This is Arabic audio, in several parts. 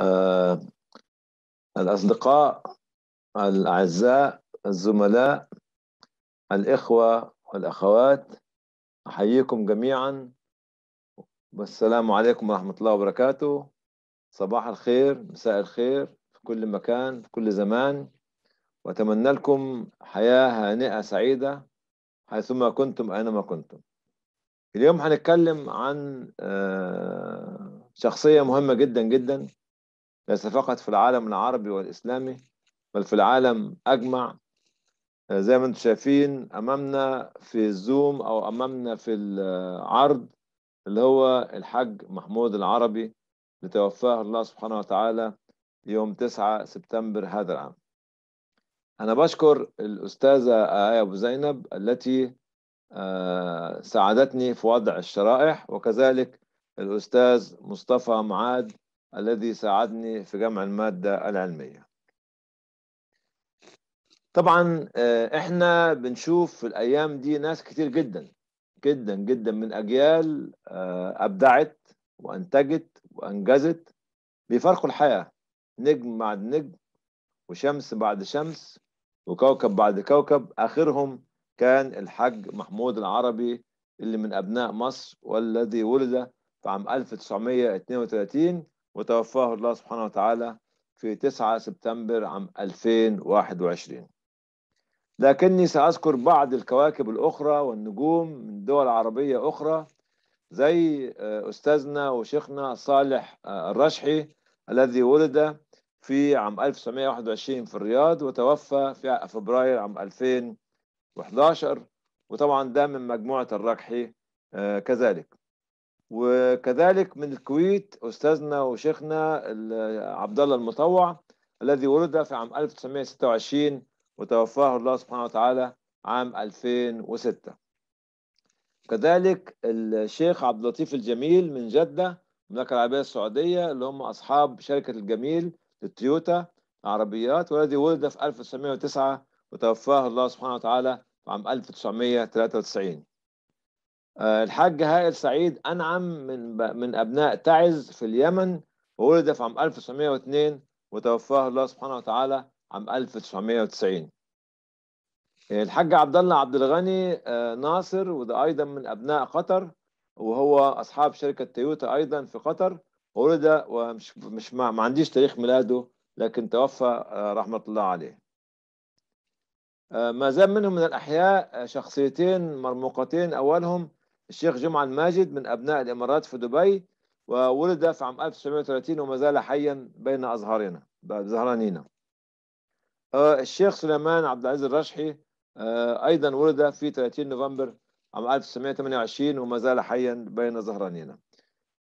آه، الأصدقاء الأعزاء الزملاء الإخوة والأخوات أحييكم جميعا والسلام عليكم ورحمة الله وبركاته صباح الخير مساء الخير في كل مكان في كل زمان وأتمنى لكم حياة هانئة سعيدة حيثما كنتم أينما كنتم اليوم هنتكلم عن آه، شخصية مهمة جدا جدا ليس فقط في العالم العربي والإسلامي بل في العالم أجمع آه، زي ما انتم شايفين أمامنا في الزوم أو أمامنا في العرض اللي هو الحاج محمود العربي اللي توفاه الله سبحانه وتعالى يوم 9 سبتمبر هذا العام أنا بشكر الأستاذة آية أبو زينب التي آه، ساعدتني في وضع الشرائح وكذلك الأستاذ مصطفى معاد الذي ساعدني في جمع المادة العلمية طبعا آه، احنا بنشوف في الايام دي ناس كتير جدا جدا جدا من اجيال آه، ابدعت وانتجت وانجزت بيفرقوا الحياه نجم بعد نجم وشمس بعد شمس وكوكب بعد كوكب اخرهم كان الحاج محمود العربي اللي من ابناء مصر والذي ولد في عام 1932 وتوفاه الله سبحانه وتعالى في 9 سبتمبر عام 2021 لكني سأذكر بعض الكواكب الأخرى والنجوم من دول عربية أخرى زي آه، أستاذنا وشيخنا صالح آه، الرشحي الذي ولد في عام 1921 في الرياض وتوفى في فبراير عام 2011 وطبعا ده من مجموعة الرجحي آه، كذلك وكذلك من الكويت أستاذنا وشيخنا عبد الله المطوع الذي ولد في عام 1926 وتوفاه الله سبحانه وتعالى عام 2006 كذلك الشيخ عبد اللطيف الجميل من جدة المملكة العربية السعودية اللي هم أصحاب شركة الجميل للتويوتا العربيات والذي ولد في 1909 وتوفاه الله سبحانه وتعالى عام 1993 آه، الحاج هائل سعيد أنعم من من أبناء تعز في اليمن وولد في عام 1902 وتوفاه الله سبحانه وتعالى عام 1990 آه، الحاج عبد الله عبد الغني آه، ناصر وده أيضا من أبناء قطر وهو أصحاب شركة تويوتا أيضا في قطر ولد ومش مش ما, ما عنديش تاريخ ميلاده لكن توفى رحمة الله عليه ما زال منهم من الأحياء شخصيتين مرموقتين أولهم الشيخ جمعة الماجد من أبناء الإمارات في دبي وولد في عام 1930 وما زال حيا بين أزهرنا زهرانينا آه، الشيخ سليمان عبد العزيز الرشحي آه، أيضا ولد في 30 نوفمبر عام 1928 وما زال حيا بين زهرانينا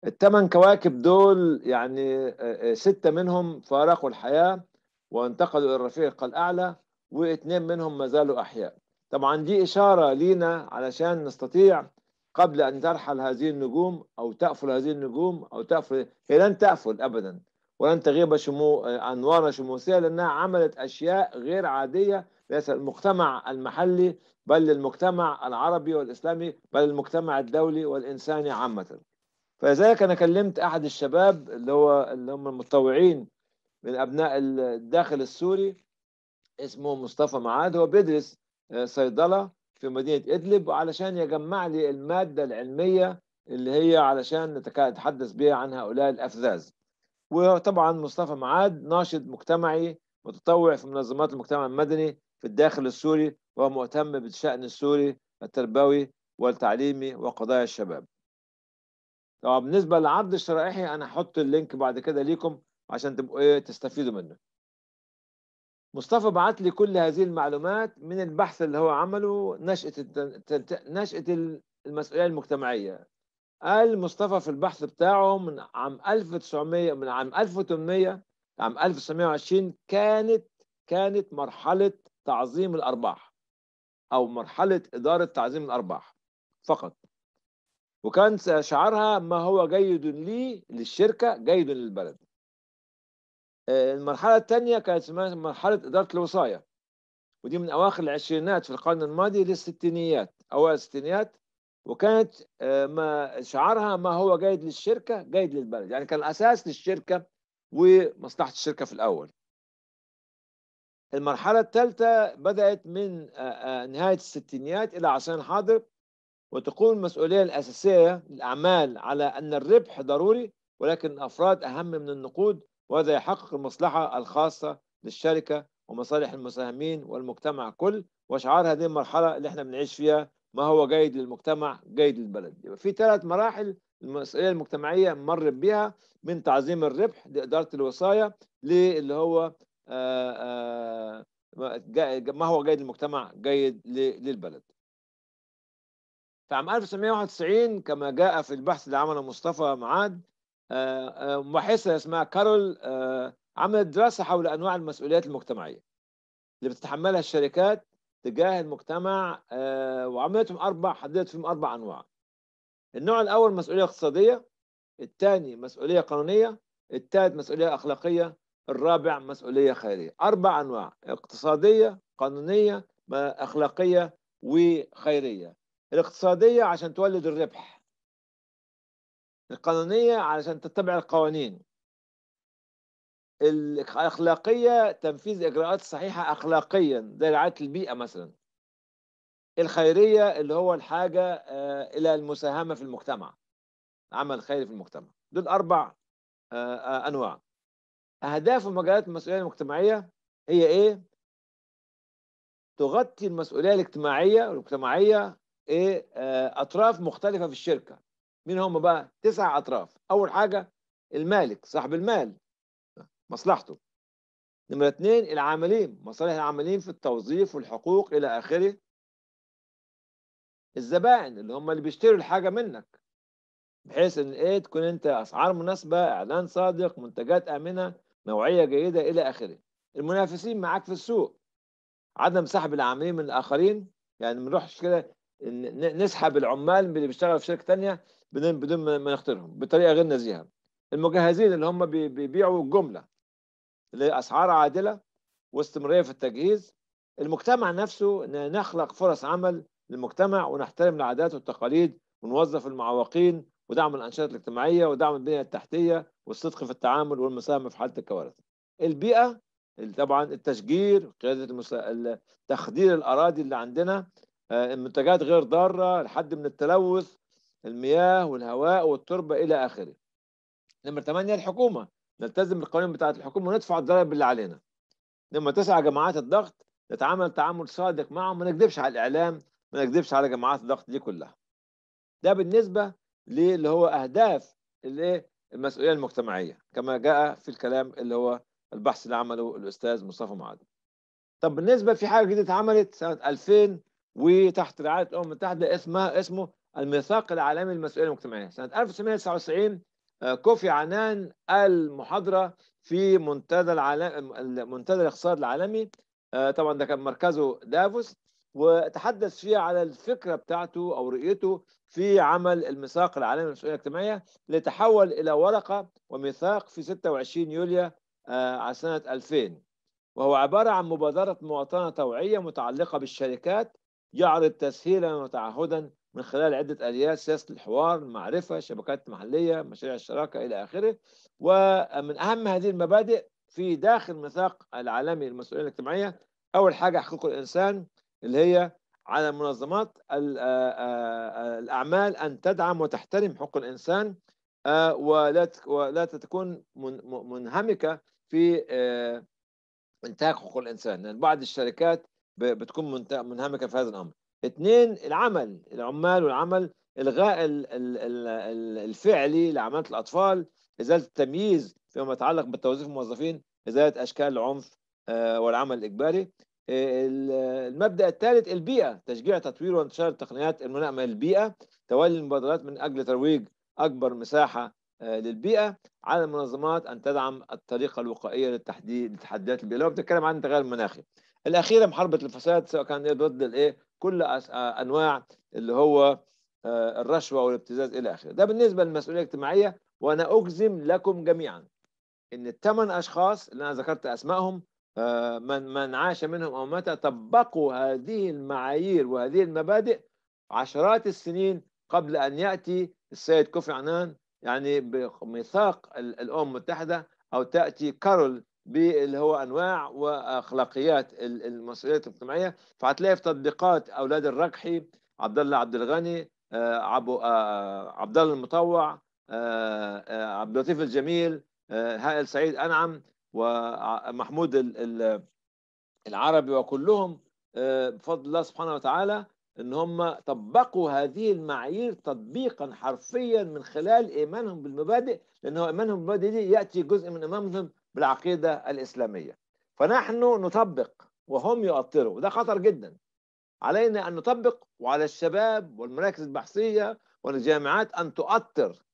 الثمان كواكب دول يعني آه، ستة منهم فارقوا الحياة وانتقلوا إلى الرفيق الأعلى واثنين منهم ما زالوا أحياء طبعا دي إشارة لينا علشان نستطيع قبل أن ترحل هذه النجوم أو تأفل هذه النجوم أو تأفل هي لن تأفل أبدا ولن تغيب شمو أنوار شموسية لأنها عملت أشياء غير عادية ليس المجتمع المحلي بل المجتمع العربي والإسلامي بل المجتمع الدولي والإنساني عامة فلذلك أنا كلمت أحد الشباب اللي هو اللي هم المتطوعين من أبناء الداخل السوري اسمه مصطفى معاد هو بيدرس آه، صيدلة في مدينه ادلب علشان يجمع لي الماده العلميه اللي هي علشان نتحدث بها عن هؤلاء الافذاذ وطبعا مصطفى معاد ناشط مجتمعي متطوع في منظمات المجتمع المدني في الداخل السوري ومهتم بالشأن السوري التربوي والتعليمي وقضايا الشباب طبعا بالنسبة لعرض الشرائحي أنا هحط اللينك بعد كده ليكم عشان تبقوا إيه تستفيدوا منه مصطفى بعت لي كل هذه المعلومات من البحث اللي هو عمله نشأة نشأة المسؤولية المجتمعية قال مصطفى في البحث بتاعه من عام 1900 من عام 1800 عام 1920 كانت كانت مرحلة تعظيم الأرباح أو مرحلة إدارة تعظيم الأرباح فقط وكان شعارها ما هو جيد لي للشركة جيد للبلد آه، المرحلة الثانية كانت اسمها مرحلة إدارة الوصاية ودي من أواخر العشرينات في القرن الماضي للستينيات أوائل الستينيات وكانت آه، ما شعارها ما هو جيد للشركة جيد للبلد يعني كان الأساس للشركة ومصلحة الشركة في الأول المرحلة الثالثة بدأت من آه، نهاية الستينيات إلى عصرنا الحاضر وتقوم المسؤولية الأساسية للأعمال على أن الربح ضروري ولكن الأفراد أهم من النقود وهذا يحقق المصلحة الخاصة للشركة ومصالح المساهمين والمجتمع كل وشعار هذه المرحلة اللي احنا بنعيش فيها ما هو جيد للمجتمع جيد للبلد يبقى في ثلاث مراحل المسؤولية المجتمعية مرت بها من تعظيم الربح لإدارة الوصاية للي هو آه، آه، ما هو جيد للمجتمع جيد للبلد في عام 1991 كما جاء في البحث اللي عمله مصطفى معاد آه، آه، مباحثه اسمها كارول آه، عملت دراسه حول انواع المسؤوليات المجتمعيه اللي بتتحملها الشركات تجاه المجتمع وعملتهم اربع حددت فيهم اربع انواع النوع الاول مسؤوليه اقتصاديه الثاني مسؤوليه قانونيه الثالث مسؤوليه اخلاقيه الرابع مسؤوليه خيريه اربع انواع اقتصاديه قانونيه اخلاقيه وخيريه الاقتصاديه عشان تولد الربح القانونية علشان تتبع القوانين الأخلاقية تنفيذ إجراءات صحيحة أخلاقيا زي رعاية البيئة مثلا الخيرية اللي هو الحاجة آه، إلى المساهمة في المجتمع عمل خيري في المجتمع دول أربع آه، آه، أنواع أهداف ومجالات المسؤولية المجتمعية هي إيه؟ تغطي المسؤولية الاجتماعية والمجتمعية إيه؟ أطراف مختلفة في الشركة مين هم بقى تسع اطراف اول حاجه المالك صاحب المال مصلحته نمرة اثنين العاملين مصالح العاملين في التوظيف والحقوق إلى آخره الزبائن اللي هم اللي بيشتروا الحاجة منك بحيث إن إيه تكون أنت أسعار مناسبة إعلان صادق منتجات آمنة نوعية جيدة إلى آخره المنافسين معاك في السوق عدم سحب العاملين من الآخرين يعني ما نروحش كده نسحب العمال اللي بيشتغلوا في شركة تانية بدون بدون ما نختارهم بطريقه غير نزيهه المجهزين اللي هم بيبيعوا الجمله لاسعار عادله واستمراريه في التجهيز المجتمع نفسه نخلق فرص عمل للمجتمع ونحترم العادات والتقاليد ونوظف المعوقين ودعم الانشطه الاجتماعيه ودعم البنيه التحتيه والصدق في التعامل والمساهمه في حاله الكوارث. البيئه طبعا التشجير قياده المسا... تخدير الاراضي اللي عندنا آه، المنتجات غير ضاره الحد من التلوث المياه والهواء والتربة إلى آخره نمرة 8 الحكومة نلتزم بالقوانين بتاعة الحكومة وندفع الضرائب اللي علينا نمرة 9 جماعات الضغط نتعامل تعامل صادق معهم ما نكذبش على الإعلام ما نكذبش على جماعات الضغط دي كلها ده بالنسبة للي هو أهداف الايه المسؤولية المجتمعية كما جاء في الكلام اللي هو البحث اللي عمله الأستاذ مصطفى معاذ طب بالنسبة في حاجة جديدة اتعملت سنة 2000 وتحت رعاية الأمم المتحدة اسمها اسمه الميثاق العالمي للمسؤوليه المجتمعيه سنه 1999 آه، كوفي عنان قال محاضره في منتدى العالم منتدى الاقتصاد العالمي آه، طبعا ده كان مركزه دافوس وتحدث فيه على الفكره بتاعته او رؤيته في عمل الميثاق العالمي للمسؤوليه الاجتماعيه اللي تحول الى ورقه وميثاق في 26 يوليو آه، على سنه 2000 وهو عباره عن مبادره مواطنه توعيه متعلقه بالشركات يعرض تسهيلا وتعهدا من خلال عدة آليات سياسة الحوار المعرفة شبكات محلية مشاريع الشراكة إلى آخره ومن أهم هذه المبادئ في داخل ميثاق العالمي للمسؤولية الاجتماعية أول حاجة حقوق الإنسان اللي هي على منظمات آه، آه، آه، الأعمال أن تدعم وتحترم حقوق الإنسان ولا ولا تكون منهمكة في انتهاك حقوق الإنسان لأن يعني بعض الشركات بتكون منهمكة في هذا الأمر اثنين العمل العمال والعمل الغاء الفعلي لعماله الاطفال ازاله التمييز فيما يتعلق بتوظيف الموظفين ازاله اشكال العنف آه، والعمل الاجباري آه، المبدا الثالث البيئه تشجيع تطوير وانتشار تقنيات الملائمه للبيئه تولي المبادرات من اجل ترويج اكبر مساحه آه، للبيئه على المنظمات ان تدعم الطريقه الوقائيه للتحديد البيئه لو بتتكلم عن التغير المناخي الاخيره محاربه الفساد سواء كان إيه، ضد الايه كل آه، انواع اللي هو آه، الرشوه والابتزاز الى اخره ده بالنسبه للمسؤوليه الاجتماعيه وانا اجزم لكم جميعا ان الثمان اشخاص اللي انا ذكرت اسمائهم آه، من من عاش منهم او متى طبقوا هذه المعايير وهذه المبادئ عشرات السنين قبل ان ياتي السيد كوفي عنان يعني بميثاق الامم المتحده او تاتي كارول باللي هو انواع واخلاقيات المسؤوليات الاجتماعيه فهتلاقي في تطبيقات اولاد الركحي عبد الله عبد الغني آه، ابو آه، آه، عبد الله المطوع عبد اللطيف الجميل هائل سعيد انعم ومحمود العربي وكلهم بفضل الله سبحانه وتعالى ان هم طبقوا هذه المعايير تطبيقا حرفيا من خلال ايمانهم بالمبادئ لان هو ايمانهم بالمبادئ دي ياتي جزء من ايمانهم بالعقيدة الإسلامية فنحن نطبق وهم يؤطروا وده خطر جدا علينا أن نطبق وعلى الشباب والمراكز البحثية والجامعات أن تؤطر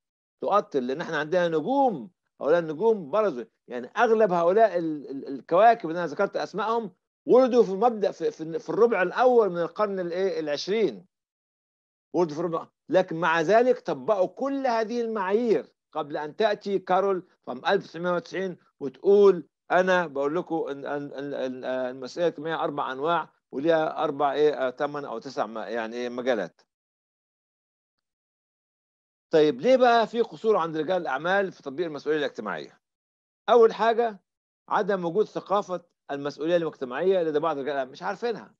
تؤطر لأن احنا عندنا نجوم هؤلاء النجوم برزوا يعني أغلب هؤلاء الكواكب اللي أنا ذكرت أسمائهم ولدوا في مبدأ في, في, في الربع الأول من القرن الايه العشرين ولدوا في الربع لكن مع ذلك طبقوا كل هذه المعايير قبل أن تأتي كارول عام 1990 وتقول انا بقول لكم ان المسائل الاجتماعيه اربع انواع وليها اربع ايه ثمان آه، او تسع يعني ايه مجالات طيب ليه بقى في قصور عند رجال الاعمال في تطبيق المسؤوليه الاجتماعيه اول حاجه عدم وجود ثقافه المسؤوليه الاجتماعيه لدى بعض رجال الاعمال مش عارفينها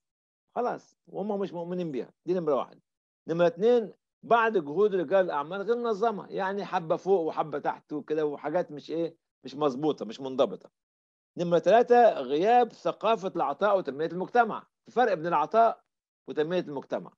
خلاص وهم مش مؤمنين بيها دي نمره واحد نمره اثنين بعض جهود رجال الاعمال غير منظمه يعني حبه فوق وحبه تحت وكده وحاجات مش ايه مش مظبوطه مش منضبطه نمرة ثلاثة غياب ثقافة العطاء وتنمية المجتمع الفرق بين العطاء وتنمية المجتمع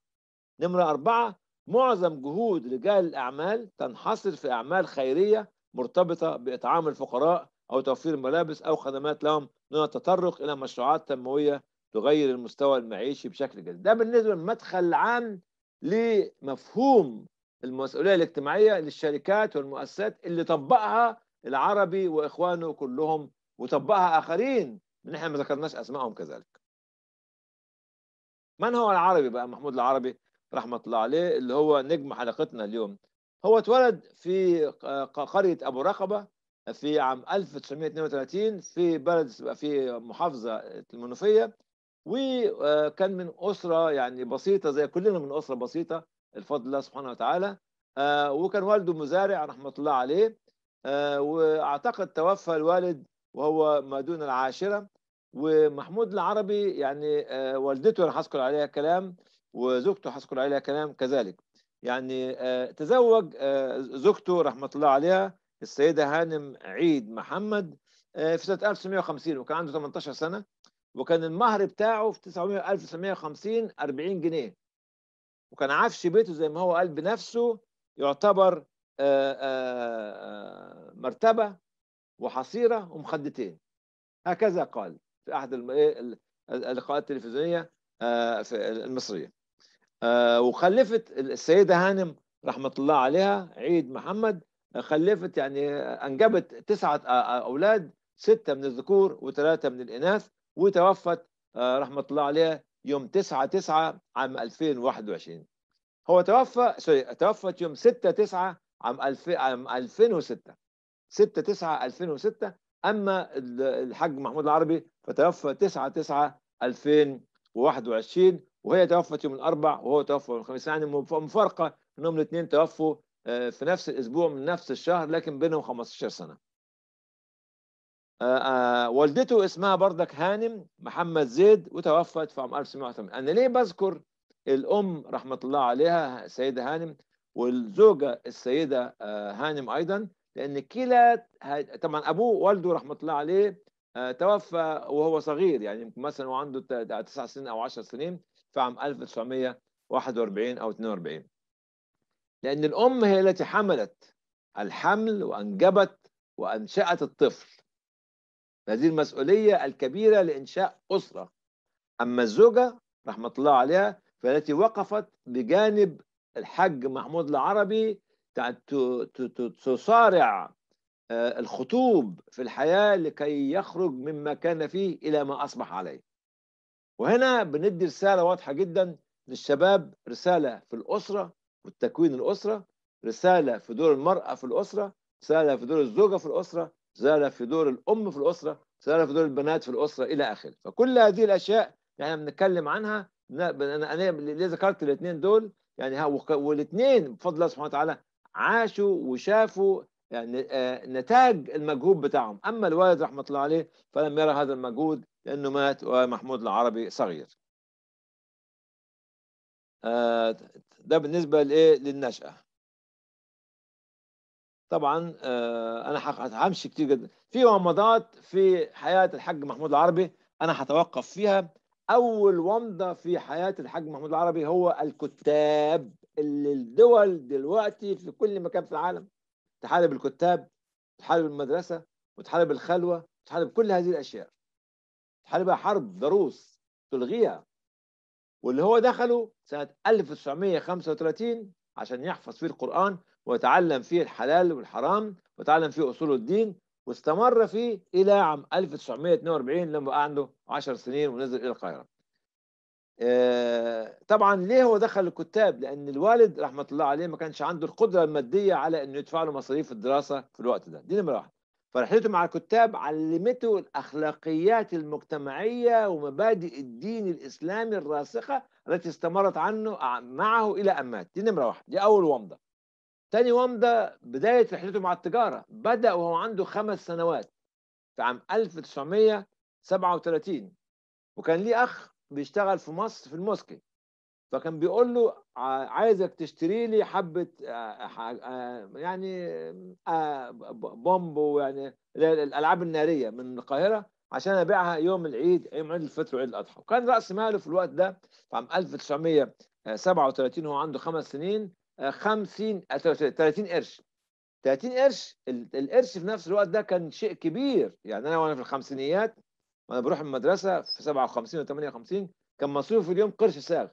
نمرة أربعة معظم جهود رجال الأعمال تنحصر في أعمال خيرية مرتبطة بإطعام الفقراء أو توفير ملابس أو خدمات لهم دون التطرق إلى مشروعات تنموية تغير المستوى المعيشي بشكل جذري ده بالنسبة للمدخل العام لمفهوم المسؤولية الاجتماعية للشركات والمؤسسات اللي طبقها العربي واخوانه كلهم وطبقها اخرين من احنا ما ذكرناش اسمائهم كذلك من هو العربي بقى محمود العربي رحمه الله عليه اللي هو نجم حلقتنا اليوم هو اتولد في آه، قريه ابو رقبه في عام 1932 في بلد في محافظه المنوفيه وكان آه، من اسره يعني بسيطه زي كلنا من اسره بسيطه الفضل الله سبحانه وتعالى آه، وكان والده مزارع رحمه الله عليه آه، واعتقد توفى الوالد وهو ما دون العاشره ومحمود العربي يعني آه، والدته راح اذكر عليها كلام وزوجته حذكر عليها كلام كذلك يعني آه، تزوج زوجته رحمه الله عليها السيده هانم عيد محمد في سنه 1950 وكان عنده 18 سنه وكان المهر بتاعه في 900 1950 40 جنيه وكان عفش بيته زي ما هو قال بنفسه يعتبر آه، آه، آه، مرتبة وحصيرة ومخدتين هكذا قال في أحد إيه، اللقاءات التلفزيونية المصرية وخلفت السيدة هانم رحمة الله عليها عيد محمد خلفت يعني أنجبت تسعة أولاد ستة من الذكور وثلاثة من الإناث وتوفت رحمة الله عليها يوم 9 9 عام 2021 هو توفى سوري توفت يوم 6 9 عام 2000 عام 2006 6 9 2006 اما الحاج محمود العربي فتوفى 9 9 2021 وهي توفت يوم الاربع وهو توفى يوم الخميس يعني مفارقه انهم الاثنين توفوا آه، في نفس الاسبوع من نفس الشهر لكن بينهم 15 سنه. آه، آه، والدته اسمها بردك هانم محمد زيد وتوفت في عام 1980 انا ليه بذكر الام رحمه الله عليها سيده هانم والزوجه السيده آه، هانم ايضا لان كلا طبعا ابوه والده رحمه الله عليه آه، توفى وهو صغير يعني مثلا وعنده تسع سنين او 10 سنين في عام 1941 او 42 لان الام هي التي حملت الحمل وانجبت وانشات الطفل هذه المسؤوليه الكبيره لانشاء اسره اما الزوجه رحمه الله عليها فالتي وقفت بجانب الحاج محمود العربي تصارع آه، الخطوب في الحياة لكي يخرج مما كان فيه إلى ما أصبح عليه وهنا بندي رسالة واضحة جدا للشباب رسالة في الأسرة والتكوين الأسرة رسالة في دور المرأة في الأسرة رسالة في دور الزوجة في الأسرة رسالة في دور الأم في الأسرة رسالة في دور البنات في الأسرة إلى آخره فكل هذه الأشياء احنا بنتكلم عنها أنا ليه ذكرت الاثنين دول يعني ها والاثنين بفضل الله سبحانه وتعالى عاشوا وشافوا يعني آه، نتاج المجهود بتاعهم اما الوالد رحمه الله عليه فلم يرى هذا المجهود لانه مات ومحمود العربي صغير آه، ده بالنسبه لايه للنشاه طبعا آه، انا همشي كتير جدا في ومضات في حياه الحاج محمود العربي انا هتوقف فيها اول ومضه في حياه الحاج محمود العربي هو الكتاب اللي الدول دلوقتي في كل مكان في العالم تحارب الكتاب تحارب المدرسه وتحارب الخلوه تحارب كل هذه الاشياء تحاربها حرب ضروس تلغيها واللي هو دخله سنه 1935 عشان يحفظ فيه القران ويتعلم فيه الحلال والحرام ويتعلم فيه اصول الدين واستمر فيه إلى عام 1942 لما بقى عنده 10 سنين ونزل إلى القاهرة آه، طبعا ليه هو دخل الكتاب لأن الوالد رحمة الله عليه ما كانش عنده القدرة المادية على أنه يدفع له مصاريف الدراسة في الوقت ده دي نمرة واحد فرحلته مع الكتاب علمته الأخلاقيات المجتمعية ومبادئ الدين الإسلامي الراسخة التي استمرت عنه معه إلى أن مات دي نمرة واحد دي أول ومضة تاني ومضة بداية رحلته مع التجارة بدأ وهو عنده خمس سنوات في عام 1937 وكان ليه أخ بيشتغل في مصر في الموسكي فكان بيقول له عايزك تشتري لي حبة آه، آه، يعني آه، بومبو يعني الألعاب النارية من القاهرة عشان أبيعها يوم العيد يوم عيد الفطر وعيد الأضحى وكان رأس ماله في الوقت ده في عام 1937 هو عنده خمس سنين 50 30 قرش 30 قرش القرش في نفس الوقت ده كان شيء كبير يعني انا وانا في الخمسينيات وانا بروح المدرسه في 57 و 58 كان مصروف في اليوم قرش ساغ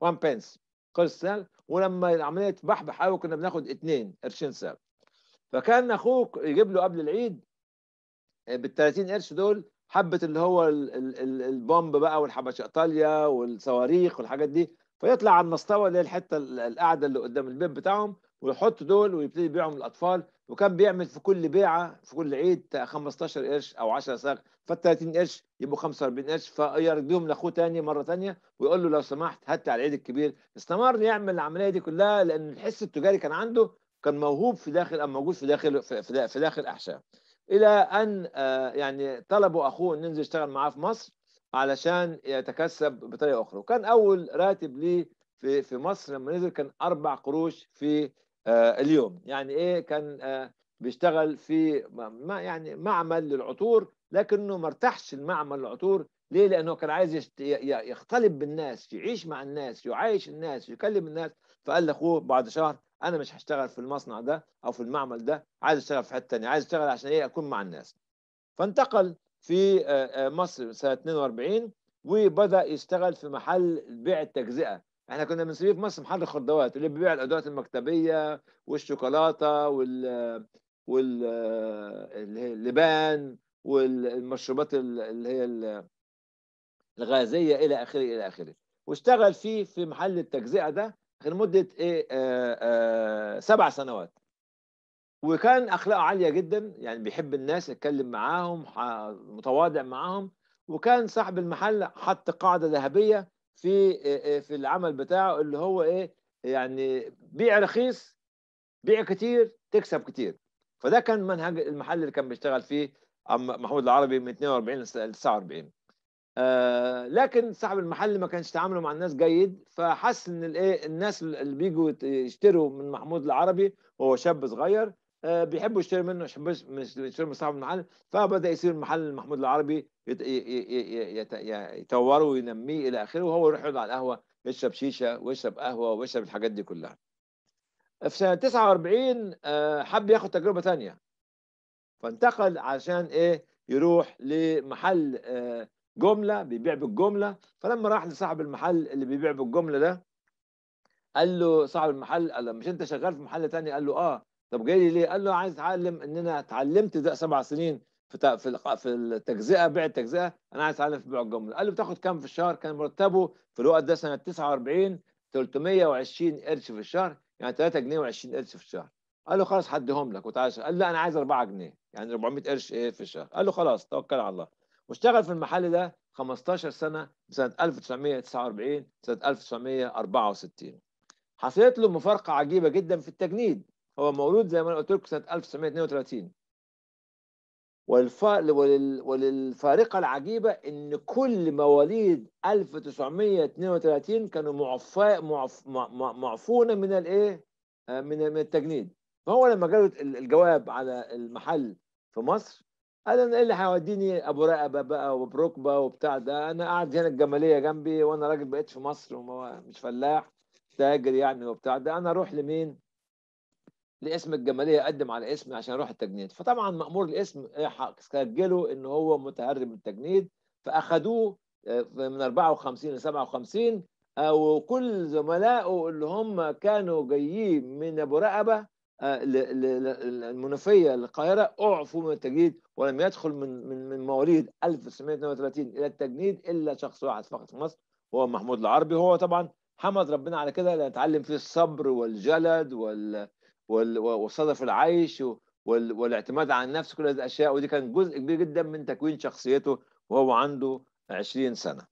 1 بنس قرش ساغ ولما العمليه تبحبح قوي كنا بناخد اثنين قرشين ساغ فكان اخوك يجيب له قبل العيد آه، بال 30 قرش دول حبه اللي هو البومب بقى والحبشه ايطاليا والصواريخ والحاجات دي فيطلع على المستوى اللي هي الحته القاعده اللي قدام البيت بتاعهم ويحط دول ويبتدي يبيعهم للاطفال وكان بيعمل في كل بيعه في كل عيد 15 قرش او 10 ساق فال 30 قرش يبقوا 45 قرش فيرديهم لاخوه ثاني مره ثانيه ويقول له لو سمحت هات على العيد الكبير استمر يعمل العمليه دي كلها لان الحس التجاري كان عنده كان موهوب في داخل او موجود في داخل في داخل احشاء الى ان آه، يعني طلبوا اخوه انه ينزل يشتغل معاه في مصر علشان يتكسب بطريقه اخرى وكان اول راتب ليه في في مصر لما نزل كان اربع قروش في آه، اليوم يعني ايه كان آه، بيشتغل في ما يعني معمل للعطور لكنه ما ارتاحش المعمل العطور ليه لانه كان عايز يختلط بالناس يعيش مع الناس يعايش الناس يكلم الناس فقال لاخوه بعد شهر انا مش هشتغل في المصنع ده او في المعمل ده عايز اشتغل في حته ثانيه عايز اشتغل عشان ايه اكون مع الناس فانتقل في آه، آه، مصر سنه 42 وبدا يشتغل في محل بيع التجزئه احنا كنا بنسميه في مصر محل الخضروات اللي بيبيع الادوات المكتبيه والشوكولاته وال وال آه، اللبان والمشروبات اللي هي الغازيه الى اخره الى اخره واشتغل فيه في محل التجزئه ده لمده ايه سبع سنوات وكان اخلاقه عاليه جدا يعني بيحب الناس اتكلم معاهم متواضع معاهم وكان صاحب المحل حط قاعده ذهبيه في في العمل بتاعه اللي هو ايه يعني بيع رخيص بيع كتير تكسب كتير فده كان منهج المحل اللي كان بيشتغل فيه محمود العربي من 42 ل 49 آه لكن صاحب المحل ما كانش تعامله مع الناس جيد فحس ان الايه الناس اللي بيجوا يشتروا من محمود العربي وهو شاب صغير آه، بيحبوا يشتروا منه يحبوا يشتروا من صاحب المحل فبدا يصير محل محمود العربي يطوره وينميه الى اخره وهو يروح يقعد على القهوه يشرب شيشه ويشرب قهوه ويشرب الحاجات دي كلها. في سنه 49 آه، حب ياخد تجربه ثانيه فانتقل عشان ايه يروح لمحل آه، جمله بيبيع بالجمله فلما راح لصاحب المحل اللي بيبيع بالجمله ده قال له صاحب المحل قال له مش انت شغال في محل ثاني؟ قال له اه طب جاي لي ليه؟ قال له عايز اتعلم ان انا اتعلمت ده سبع سنين في في في التجزئه بيع التجزئه انا عايز اتعلم في بيع الجمله قال له بتاخد كام في الشهر؟ كان مرتبه في الوقت ده سنه 49 320 قرش في الشهر يعني 3 جنيه و20 قرش في الشهر قال له خلاص هديهم لك وتعالى قال لا انا عايز 4 جنيه يعني 400 قرش ايه في الشهر قال له خلاص توكل على الله واشتغل في المحل ده 15 سنه سنه 1949 سنه 1964 حصلت له مفارقه عجيبه جدا في التجنيد هو مولود زي ما انا قلت لكم سنه 1932 والف... ولل... وللفارقه العجيبه ان كل مواليد 1932 كانوا معف... معف... معفونه من الايه؟ آه، من من التجنيد فهو لما جاله الجواب على المحل في مصر قال انا ايه اللي هيوديني ابو رقبه بقى وبركبه وبتاع ده انا قاعد هنا الجماليه جنبي وانا راجل بقيت في مصر ومش فلاح تاجر يعني وبتاع ده انا اروح لمين؟ لاسم الجماليه قدم على اسم عشان يروح التجنيد فطبعا مامور الاسم سجله ان هو متهرب من التجنيد فاخذوه آه، من 54 ل 57 آه، وكل زملائه اللي هم كانوا جايين من ابو رقبه آه، المنوفيه للقاهره اعفوا من التجنيد ولم يدخل من من من مواليد 1932 الى التجنيد الا شخص واحد فقط في مصر هو محمود العربي هو طبعا حمد ربنا على كده اللي اتعلم فيه الصبر والجلد وال والصدف العيش والاعتماد على النفس كل هذه الاشياء ودي كان جزء كبير جدا من تكوين شخصيته وهو عنده 20 سنه.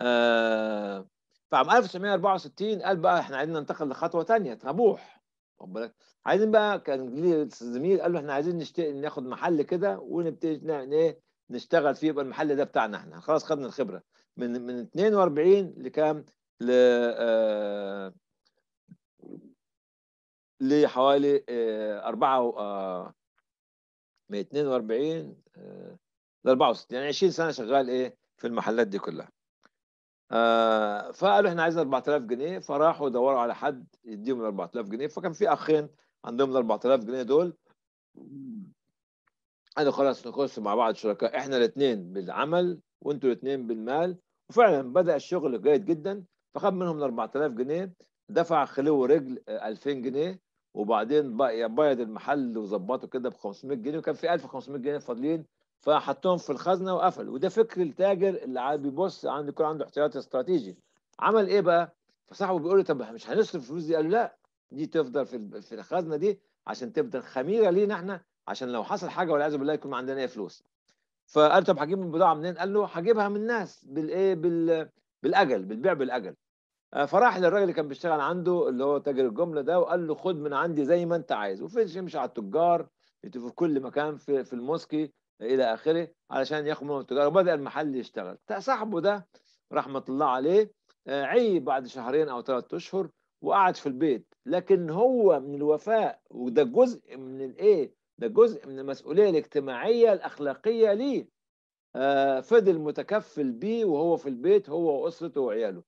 آه فعام 1964 قال بقى احنا عايزين ننتقل لخطوه ثانيه تبوح واخد بالك عايزين بقى كان زميل قال له احنا عايزين ناخد محل كده ونبتدي نشتغل فيه يبقى المحل ده بتاعنا احنا خلاص خدنا الخبره من من 42 لكام ل ااا آه، لحوالي آه، أربعة و... آه، من 42 ل 64 يعني 20 سنة شغال إيه في المحلات دي كلها آه فقالوا احنا عايزين 4000 جنيه فراحوا دوروا على حد يديهم ال 4000 جنيه فكان في اخين عندهم ال 4000 جنيه دول قالوا خلاص نخش مع بعض شركاء احنا الاثنين بالعمل وانتوا الاثنين بالمال وفعلا بدا الشغل جيد جدا فخد منهم ال 4000 جنيه دفع خلو رجل 2000 آه، جنيه وبعدين بقى يعني بيض المحل وظبطه كده ب 500 جنيه وكان في 1500 جنيه فاضلين فحطهم في الخزنه وقفل وده فكر التاجر اللي عاد بيبص عنده يكون عنده احتياط استراتيجي عمل ايه بقى؟ فصاحبه بيقول له طب مش هنصرف الفلوس دي قال له لا دي تفضل في في الخزنه دي عشان تفضل خميره لينا احنا عشان لو حصل حاجه والعياذ بالله يكون عندنا اي فلوس فقال طب هجيب البضاعه منين؟ قال له هجيبها من الناس بالايه بال بالاجل بالبيع بالاجل آه، فراح للراجل اللي كان بيشتغل عنده اللي هو تاجر الجمله ده وقال له خد من عندي زي ما انت عايز وفضل يمشي على التجار في كل مكان في, في الموسكي الى اخره علشان ياخد من التجار وبدا المحل يشتغل صاحبه ده رحمه الله عليه آه، عيب بعد شهرين او ثلاثة اشهر وقعد في البيت لكن هو من الوفاء وده جزء من الايه ده جزء من المسؤوليه الاجتماعيه الاخلاقيه ليه آه، فضل متكفل بيه وهو في البيت هو واسرته وعياله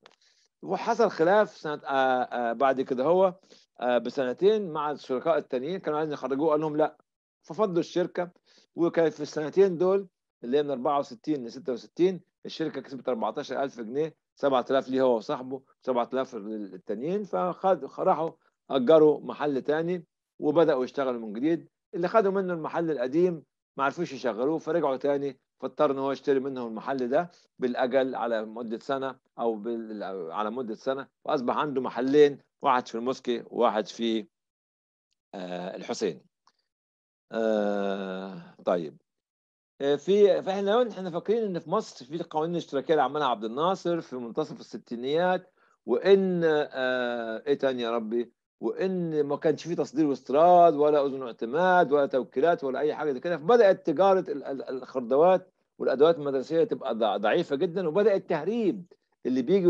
وحصل خلاف سنة آآ آه، آآ آه، بعد كده هو آه، بسنتين مع الشركاء التانيين كانوا عايزين يخرجوه قال لهم لا ففضوا الشركة وكان في السنتين دول اللي هي من 64 ل 66 الشركة كسبت 14000 جنيه 7000 ليه هو وصاحبه 7000 للتانيين فخد راحوا أجروا محل تاني وبدأوا يشتغلوا من جديد اللي خدوا منه المحل القديم ما عرفوش يشغلوه فرجعوا تاني فاضطر ان هو يشتري منهم المحل ده بالاجل على مده سنه او بال... على مده سنه واصبح عنده محلين واحد في المسكي وواحد في آه الحسين آه طيب آه، في فاحنا احنا فاكرين ان في مصر في قوانين اشتراكيه اللي عملها عبد الناصر في منتصف الستينيات وان آه ايه تاني يا ربي وان ما كانش في تصدير واستيراد ولا اذن اعتماد ولا توكيلات ولا اي حاجه زي كده فبدات تجاره الخردوات والادوات المدرسيه تبقى ضعيفه جدا وبدا التهريب اللي بيجي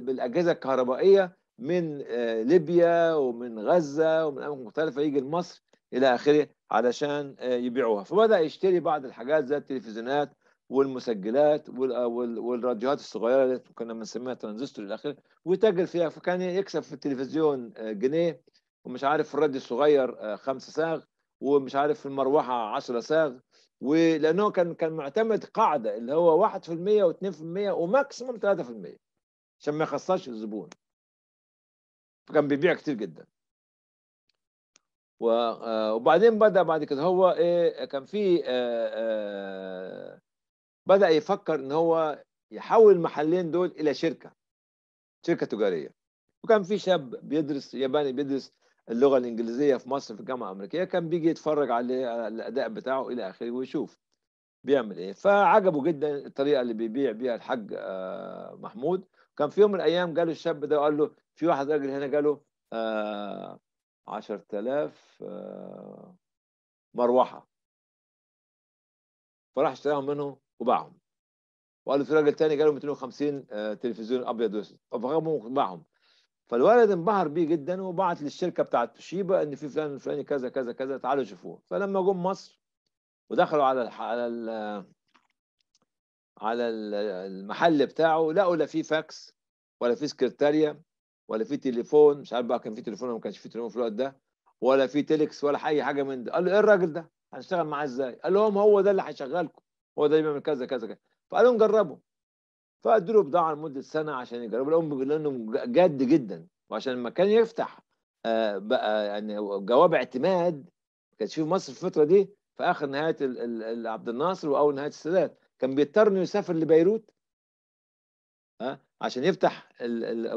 بالاجهزه الكهربائيه من آه، ليبيا ومن غزه ومن اماكن مختلفه يجي لمصر الى اخره علشان آه، يبيعوها فبدا يشتري بعض الحاجات زي التلفزيونات والمسجلات آه، والراديوهات الصغيره اللي كنا بنسميها ترانزستور الى اخره ويتاجر فيها فكان يكسب في التلفزيون جنيه ومش عارف في الراديو الصغير خمسة ساغ ومش عارف في المروحه 10 ساغ ولانه كان كان معتمد قاعده اللي هو 1% و2% وماكسيموم 3% عشان ما يخسرش الزبون فكان بيبيع كتير جدا آه، وبعدين بدا بعد كده هو ايه كان في آه، آه، بدا يفكر ان هو يحول المحلين دول الى شركه شركه تجاريه وكان في شاب بيدرس ياباني بيدرس اللغه الانجليزيه في مصر في الجامعه الامريكيه كان بيجي يتفرج على الاداء بتاعه الى اخره ويشوف بيعمل ايه فعجبه جدا الطريقه اللي بيبيع بيها الحاج آه، محمود كان في يوم من الايام جاله الشاب ده وقال له في واحد راجل هنا جاله 10000 آه، آه، مروحه فراح اشتراهم منه وباعهم وقال له في راجل تاني جاله 250 تلفزيون ابيض واسود فباعهم باعهم فالولد انبهر بيه جدا وبعت للشركه بتاعت توشيبا ان في فلان الفلاني كذا كذا كذا تعالوا شوفوه فلما جم مصر ودخلوا على الح... على ال... على المحل بتاعه لقوا لا في فاكس ولا في سكرتاريه ولا في تليفون مش عارف بقى كان في تليفون ولا ما كانش في تليفون في الوقت ده ولا في تيليكس ولا اي حاجه من ده قال له ايه الراجل ده هنشتغل معاه ازاي قال لهم هو ده اللي هيشغلكم هو ده اللي بيعمل كذا كذا كذا فقال لهم جربوا فادوا له بضاعه لمده سنه عشان يجربوا الام بيقول لهم جد جدا وعشان المكان يفتح آه، بقى يعني جواب اعتماد ما كانش في مصر في الفتره دي في اخر نهايه عبد الناصر واول نهايه السادات كان بيضطر انه يسافر لبيروت ها آه، عشان يفتح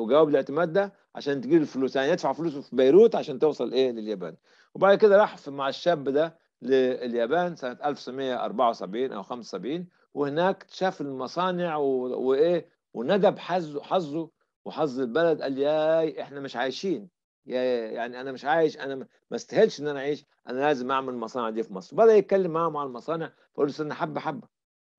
جواب الاعتماد ده عشان تجيب الفلوس يعني يدفع فلوسه في بيروت عشان توصل ايه لليابان وبعد كده راح مع الشاب ده لليابان سنه 1974 او 75 وهناك شاف المصانع وايه وندب حظه حظه وحظ البلد قال ياي احنا مش عايشين يعني انا مش عايش انا ما استاهلش ان انا اعيش انا لازم اعمل المصانع دي في مصر بدا يتكلم معاهم على المصانع فقال له استنى حبه حبه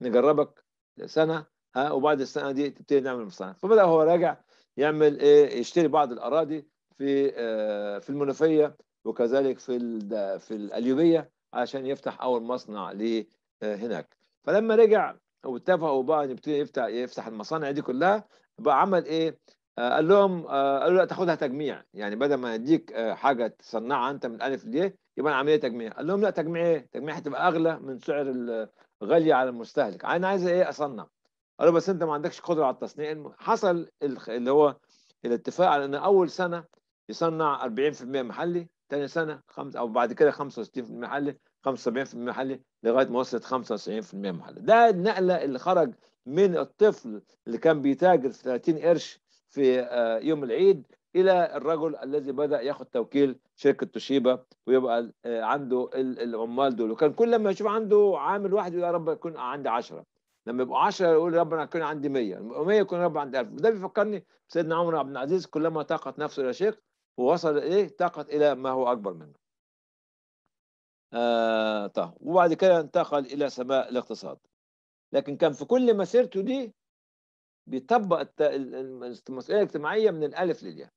نجربك سنه ها وبعد السنه دي تبتدي نعمل مصانع فبدا هو راجع يعمل ايه يشتري بعض الاراضي في آه، في المنوفيه وكذلك في في الاليوبيه عشان يفتح اول مصنع لهناك فلما رجع واتفقوا بقى يبتدي يفتح يفتح المصانع دي كلها بقى عمل ايه؟ آه، قال لهم آه، قالوا لا تاخدها تجميع يعني بدل ما يديك آه، حاجه تصنعها انت من الف ليه يبقى انا عمليه تجميع قال لهم لا تجميع ايه؟ تجميع هتبقى اغلى من سعر الغالي على المستهلك انا عايز ايه اصنع قالوا بس انت ما عندكش قدره على التصنيع حصل اللي هو الاتفاق على ان اول سنه يصنع 40% محلي ثاني سنه خمس او بعد كده 65% محلي 75% محلي لغايه ما وصلت 95% محلي ده النقله اللي خرج من الطفل اللي كان بيتاجر في 30 قرش في آه، يوم العيد الى الرجل الذي بدا ياخد توكيل شركه توشيبا ويبقى آه، عنده العمال دول وكان كل لما يشوف عنده عامل واحد يقول يا رب يكون عندي 10 لما يبقوا 10 يقول يا رب انا يكون عندي 100 100 يكون رب عندي 1000 ده بيفكرني سيدنا عمر بن عبد العزيز كلما طاقت نفسه الى شيخ ووصل ايه طاقت الى ما هو اكبر منه آه طه وبعد كده انتقل الى سماء الاقتصاد لكن كان في كل مسيرته دي بيطبق المسؤوليه الاجتماعيه من الالف للياء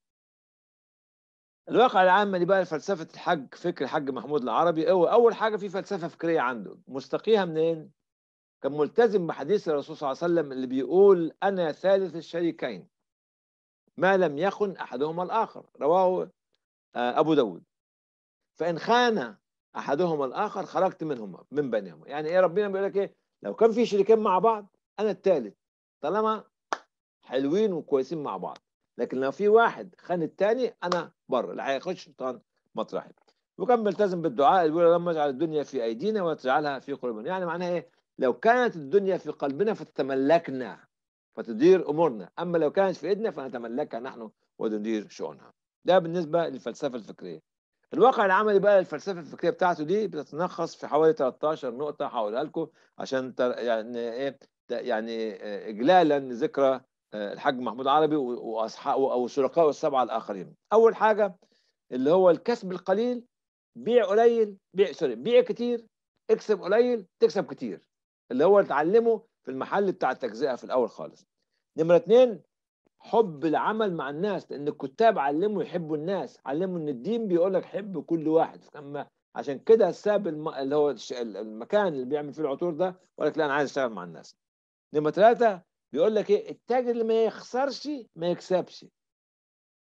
الواقع العام اللي بقى فلسفه الحج فكر الحج محمود العربي هو اول حاجه في فلسفه فكريه عنده مستقيها منين؟ كان ملتزم بحديث الرسول صلى الله عليه وسلم اللي بيقول انا ثالث الشريكين ما لم يخن احدهما الاخر رواه آه، ابو داود فان خان احدهما الاخر خرجت منهما من بينهما يعني ايه ربنا بيقول لك ايه لو كان في شريكين مع بعض انا الثالث طالما حلوين وكويسين مع بعض لكن لو في واحد خان الثاني انا بره لا هيخش الشيطان مطرحي وكان ملتزم بالدعاء يقول لما اجعل الدنيا في ايدينا وتجعلها في قلوبنا يعني معناها ايه لو كانت الدنيا في قلبنا فتتملكنا فتدير امورنا اما لو كانت في ايدنا فنتملكها نحن وندير شؤونها ده بالنسبه للفلسفه الفكريه الواقع العملي بقى الفلسفه الفكريه بتاعته دي بتتنخص في حوالي 13 نقطه هقولها لكم عشان تر... يعني ايه يعني آه، اجلالا لذكرى آه، الحاج محمود عربي واصحابه او شركائه السبعه الاخرين. اول حاجه اللي هو الكسب القليل بيع قليل بيع سوري بيع كتير اكسب قليل تكسب كتير اللي هو اتعلمه في المحل بتاع التجزئه في الاول خالص. نمره اثنين حب العمل مع الناس لان الكتاب علموا يحبوا الناس علموا ان الدين بيقول لك حب كل واحد فاما عشان كده ساب الم... اللي هو المكان اللي بيعمل فيه العطور ده وقال لك لا انا عايز اشتغل مع الناس نمرة ثلاثة بيقول لك ايه التاجر اللي ما يخسرش ما يكسبش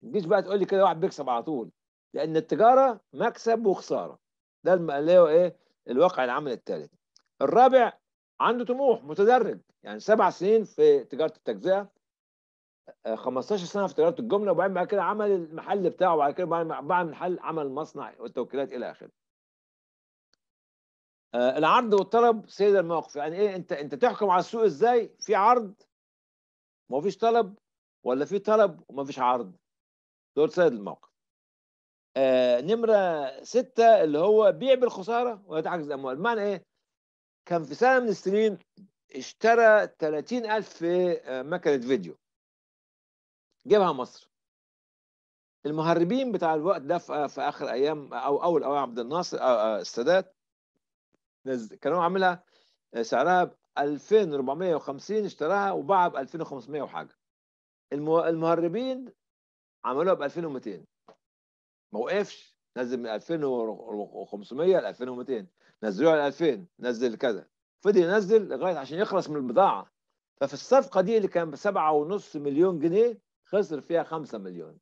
ما تجيش بقى تقول لي كده واحد بيكسب على طول لان التجارة مكسب وخسارة ده اللي هو ايه الواقع العمل الثالث الرابع عنده طموح متدرج يعني سبع سنين في تجارة التجزئة 15 سنه في تجاره الجمله وبعدين بعد كده عمل المحل بتاعه وبعد كده بعد المحل عمل مصنع والتوكيلات الى اخره. آه، العرض والطلب سيد الموقف يعني ايه انت انت تحكم على السوق ازاي؟ في عرض ومفيش طلب ولا في طلب ومفيش عرض؟ دول سيد الموقف. آه نمرة ستة اللي هو بيع بالخسارة ويتعجز الأموال معنى إيه؟ كان في سنة من السنين اشترى 30000 آه، مكنة فيديو جابها مصر المهربين بتاع الوقت ده في في اخر ايام او اول ايام عبد الناصر السادات كانوا عاملها سعرها 2450 اشتراها وباعها ب 2500 وحاجه المهربين عملوها ب 2200 ما وقفش نزل من 2500 ل 2200 نزلوها ل 2000 نزل كذا فضل ينزل لغايه عشان يخلص من البضاعه ففي الصفقه دي اللي كان ب 7.5 مليون جنيه خسر فيها 5 مليون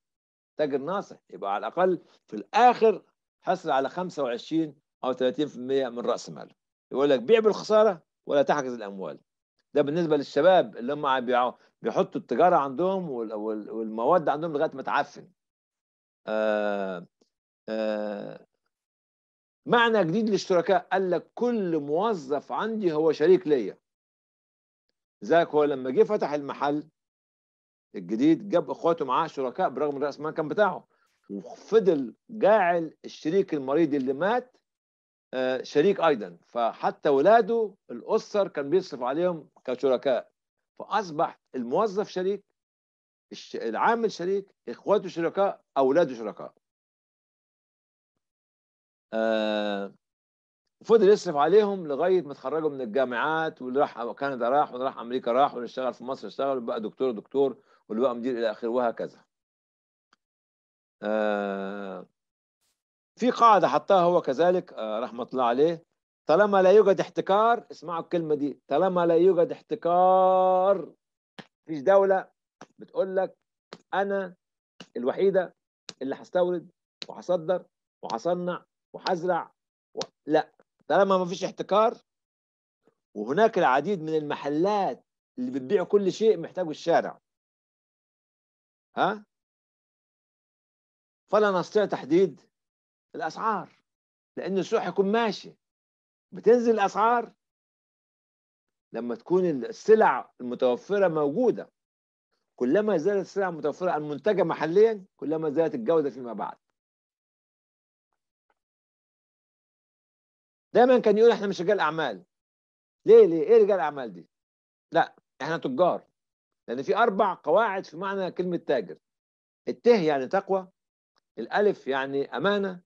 تاجر ناصح يبقى على الاقل في الاخر حصل على 25 او 30% من راس ماله يقول لك بيع بالخساره ولا تحجز الاموال ده بالنسبه للشباب اللي هم بيحطوا التجاره عندهم والمواد عندهم لغايه ما تعفن آآ آه، آآ آه، معنى جديد للشركاء قال لك كل موظف عندي هو شريك ليا ذاك هو لما جه فتح المحل الجديد جاب اخواته معاه شركاء برغم راس المال كان بتاعه وفضل جاعل الشريك المريض اللي مات آه، شريك ايضا فحتى ولاده الاسر كان بيصرف عليهم كشركاء فاصبح الموظف شريك العامل شريك اخواته شركاء اولاده شركاء آه، فضل يصرف عليهم لغايه ما اتخرجوا من الجامعات واللي راح كندا راح واللي راح امريكا راح واللي اشتغل في مصر اشتغل بقى دكتور دكتور واللي مدير الى اخره وهكذا آه، في قاعده حطها هو كذلك آه، رحمه الله عليه طالما لا يوجد احتكار اسمعوا الكلمه دي طالما لا يوجد احتكار مفيش دوله بتقول لك انا الوحيده اللي هستورد وهصدر وهصنع وهزرع و... لا طالما ما فيش احتكار وهناك العديد من المحلات اللي بتبيع كل شيء محتاجه الشارع ها فلا نستطيع تحديد الاسعار لان السوق حيكون ماشي بتنزل الاسعار لما تكون السلع المتوفره موجوده كلما زادت السلع المتوفره المنتجه محليا كلما زادت الجوده فيما بعد دايما كان يقول احنا مش رجال اعمال ليه ليه ايه رجال اعمال دي لا احنا تجار لأن في أربع قواعد في معنى كلمة تاجر الت يعني تقوى الألف يعني أمانة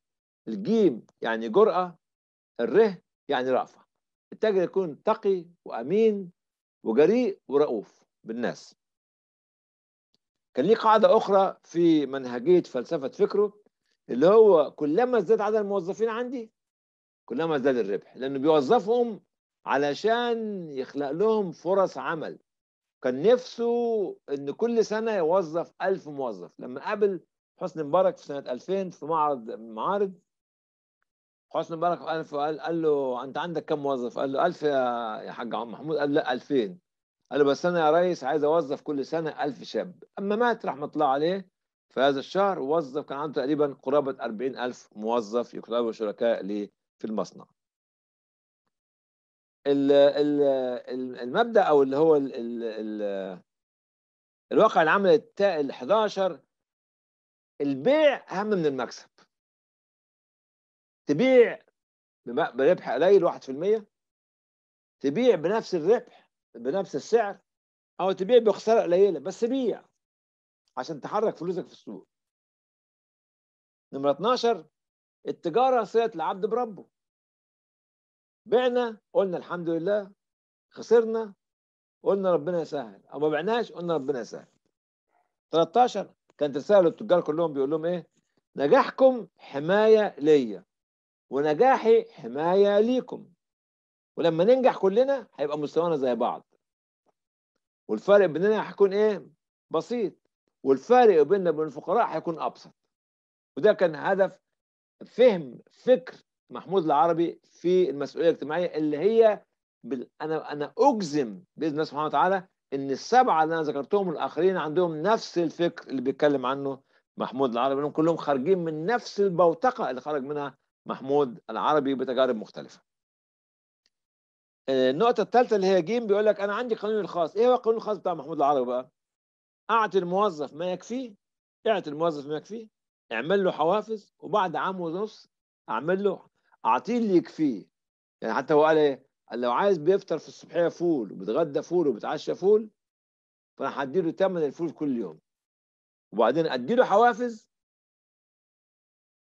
الجيم يعني جرأة الره يعني رأفة التاجر يكون تقي وأمين وجريء ورؤوف بالناس كان ليه قاعدة أخرى في منهجية فلسفة فكره اللي هو كلما ازداد عدد الموظفين عندي كلما ازداد الربح لأنه بيوظفهم علشان يخلق لهم فرص عمل كان نفسه ان كل سنه يوظف 1000 موظف لما قابل حسني مبارك في سنه 2000 في معرض معارض حسني مبارك قال قال له انت عندك كم موظف؟ قال له 1000 يا حاج عم محمود قال لا 2000 قال له بس انا يا ريس عايز اوظف كل سنه 1000 شاب اما مات رحمه الله عليه في هذا الشهر وظف كان عنده تقريبا قرابه 40000 موظف يقربوا شركاء ليه في المصنع المبدا او اللي هو ال ال الـ الواقع العمل التاء ال 11 البيع اهم من المكسب تبيع بربح قليل 1% تبيع بنفس الربح بنفس السعر او تبيع بخساره قليله بس بيع عشان تحرك فلوسك في السوق نمرة 12 التجارة صلة العبد بربه بعنا قلنا الحمد لله خسرنا قلنا ربنا يسهل او ما بعناش قلنا ربنا يسهل 13 كان رساله التجار كلهم بيقول لهم ايه نجاحكم حمايه ليا ونجاحي حمايه ليكم ولما ننجح كلنا هيبقى مستوانا زي بعض والفرق بيننا هيكون ايه بسيط والفرق بيننا وبين الفقراء هيكون ابسط وده كان هدف فهم فكر محمود العربي في المسؤوليه الاجتماعيه اللي هي بال... انا انا اجزم باذن الله سبحانه وتعالى ان السبعه اللي انا ذكرتهم الاخرين عندهم نفس الفكر اللي بيتكلم عنه محمود العربي انهم كلهم خارجين من نفس البوتقه اللي خرج منها محمود العربي بتجارب مختلفه. آه، النقطه الثالثه اللي هي جيم بيقول لك انا عندي قانوني الخاص، ايه هو القانون الخاص بتاع محمود العربي بقى؟ اعطي الموظف ما يكفيه اعطي الموظف ما يكفيه اعمل له حوافز وبعد عام ونص اعمل له اعطيه اللي يكفيه يعني حتى هو قال ايه قال لو عايز بيفطر في الصبحيه فول وبيتغدى فول وبيتعشى فول فانا هديله ثمن الفول كل يوم وبعدين اديله حوافز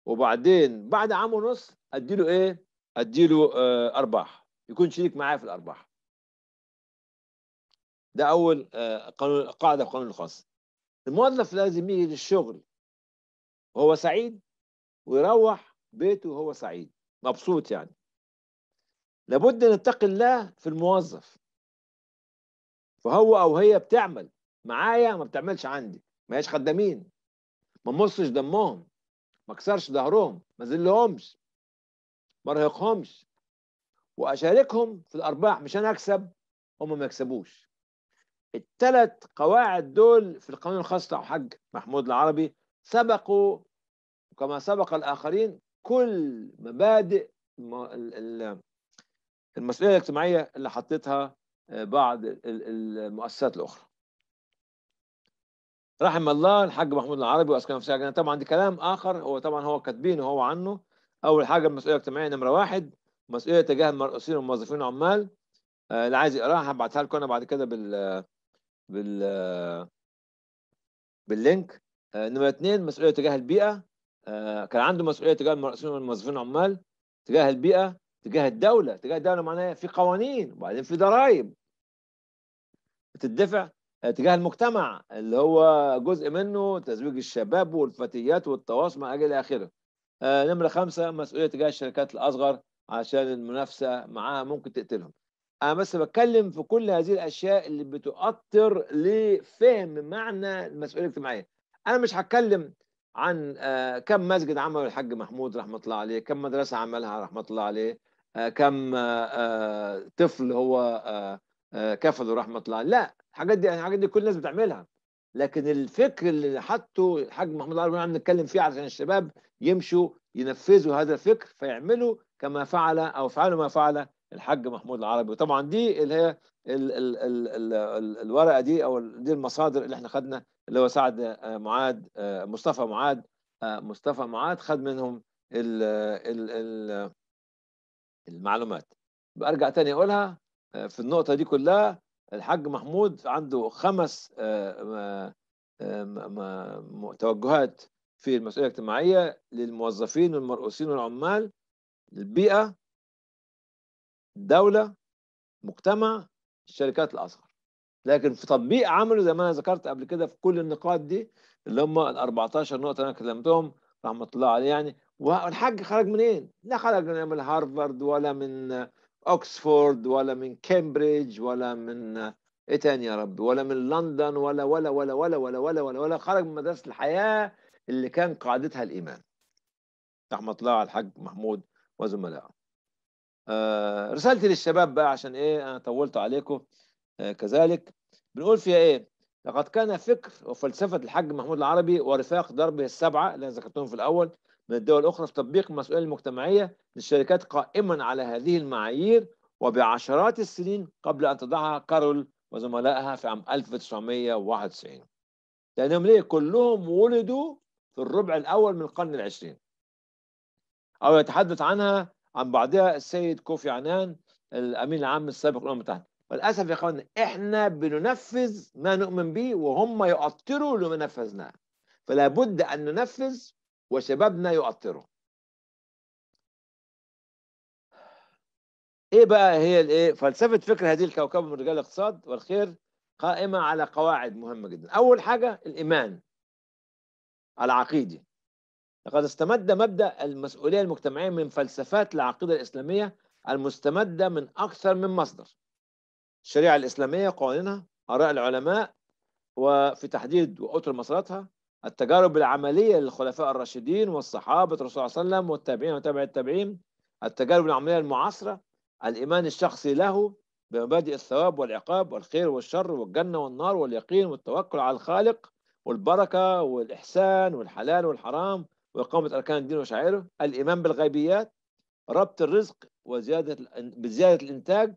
وبعدين بعد عام ونص اديله ايه اديله آه ارباح يكون شريك معايا في الارباح ده اول آه قانون قاعده في القانون الخاص الموظف لازم يجي للشغل وهو سعيد ويروح بيته وهو سعيد مبسوط يعني لابد نتقي الله في الموظف فهو او هي بتعمل معايا ما بتعملش عندي ما هيش خدامين ما مصش دمهم ما كسرش ظهرهم ما ذلهمش ما ارهقهمش واشاركهم في الارباح مش انا اكسب هم ما يكسبوش التلات قواعد دول في القانون الخاص بتاع حج محمود العربي سبقوا وكما سبق الاخرين كل مبادئ المسؤوليه الاجتماعيه اللي حطيتها آه، بعض المؤسسات الاخرى رحم الله الحاج محمود العربي واسكن في سجن طبعا دي كلام اخر هو طبعا هو كاتبينه هو عنه اول حاجه المسؤوليه الاجتماعيه نمره واحد مسؤوليه تجاه المرؤوسين والموظفين العمال آه، اللي عايز يقراها هبعتها لكم انا بعد كده بال بال آه، باللينك نمره اثنين مسؤوليه تجاه البيئه آه، كان عنده مسؤوليه تجاه الموظفين العمال تجاه البيئه تجاه الدوله تجاه الدوله معناها في قوانين وبعدين في ضرائب بتدفع آه، تجاه المجتمع اللي هو جزء منه تزويج الشباب والفتيات والتواصل مع اجل اخره آه، نمرة خمسة مسؤولية تجاه الشركات الأصغر عشان المنافسة معاها ممكن تقتلهم أنا بس بتكلم في كل هذه الأشياء اللي بتؤطر لفهم معنى المسؤولية الاجتماعية أنا مش هتكلم عن آه، كم مسجد عمله الحاج محمود رحمه الله عليه كم مدرسه عملها رحمه الله عليه آه، كم آه، طفل هو كفله رحمه الله لا الحاجات دي الحاجات دي كل الناس بتعملها لكن الفكر اللي حطه الحاج محمود عربي عم نتكلم فيه عشان الشباب يمشوا ينفذوا هذا الفكر فيعملوا كما فعل او فعلوا ما فعل الحاج محمود العربي وطبعا دي اللي هي الـ الـ الـ الـ الـ الورقه دي او دي المصادر اللي احنا خدنا اللي هو سعد آه، معاد آه، مصطفى معاد آه، مصطفى معاد خد منهم الـ الـ الـ المعلومات برجع تاني اقولها في النقطه دي كلها الحاج محمود عنده خمس توجهات في المسؤوليه الاجتماعيه للموظفين والمرؤوسين والعمال البيئه دولة مجتمع الشركات الاصغر لكن في تطبيق عمله زي ما انا ذكرت قبل كده في كل النقاط دي اللي هم ال 14 نقطه اللي انا كلمتهم رحمه الله عليه يعني والحاج خرج منين؟ لا خرج من هارفارد ولا من اوكسفورد ولا من كامبريدج ولا من ايه تاني يا رب ولا من لندن ولا ولا ولا ولا ولا ولا ولا, ولا خرج من مدرسه الحياه اللي كان قاعدتها الايمان. رحمه الله على الحاج محمود وزملائه. آه، رسالتي للشباب بقى عشان ايه انا طولت عليكم آه، كذلك بنقول فيها ايه لقد كان فكر وفلسفة الحاج محمود العربي ورفاق دربه السبعة اللي أنا ذكرتهم في الأول من الدول الأخرى في تطبيق المسؤولية المجتمعية للشركات قائما على هذه المعايير وبعشرات السنين قبل أن تضعها كارول وزملائها في عام 1991 لأنهم ليه كلهم ولدوا في الربع الأول من القرن العشرين أو يتحدث عنها عن بعضها السيد كوفي عنان الامين العام السابق للامم المتحده وللاسف يا اخوان احنا بننفذ ما نؤمن به وهم يؤطروا لما نفذناه فلا بد ان ننفذ وشبابنا يؤطروا ايه بقى هي الايه فلسفه فكر هذه الكوكب من رجال الاقتصاد والخير قائمه على قواعد مهمه جدا اول حاجه الايمان العقيدي لقد استمد مبدأ المسؤولية المجتمعية من فلسفات العقيدة الإسلامية المستمدة من أكثر من مصدر الشريعة الإسلامية قوانينها آراء العلماء وفي تحديد وأطر مساراتها التجارب العملية للخلفاء الراشدين والصحابة الرسول صلى الله عليه وسلم والتابعين وتابع التابعين التجارب العملية المعاصرة الإيمان الشخصي له بمبادئ الثواب والعقاب والخير والشر والجنة والنار واليقين والتوكل على الخالق والبركة والإحسان والحلال والحرام وإقامة أركان الدين وشعائره الإيمان بالغيبيات ربط الرزق وزيادة بزيادة الإنتاج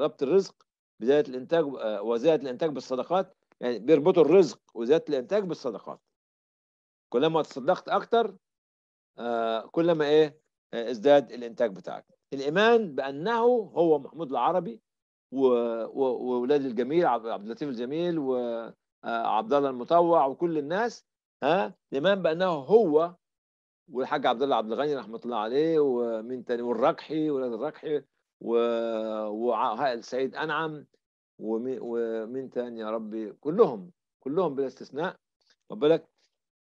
ربط الرزق بزيادة الإنتاج آه، وزيادة الإنتاج بالصدقات يعني بيربطوا الرزق وزيادة الإنتاج بالصدقات كلما تصدقت أكتر آه، كلما إيه آه، ازداد الإنتاج بتاعك الإيمان بأنه هو محمود العربي وولاد الجميل عبد اللطيف الجميل وعبد الله المطوع وكل الناس ها الإيمان بأنه هو والحاج عبد الله عبد الغني رحمه الله عليه ومين تاني والركحي ولاد الركحي وعائل سعيد انعم ومين تاني يا ربي كلهم كلهم بلا استثناء وبالك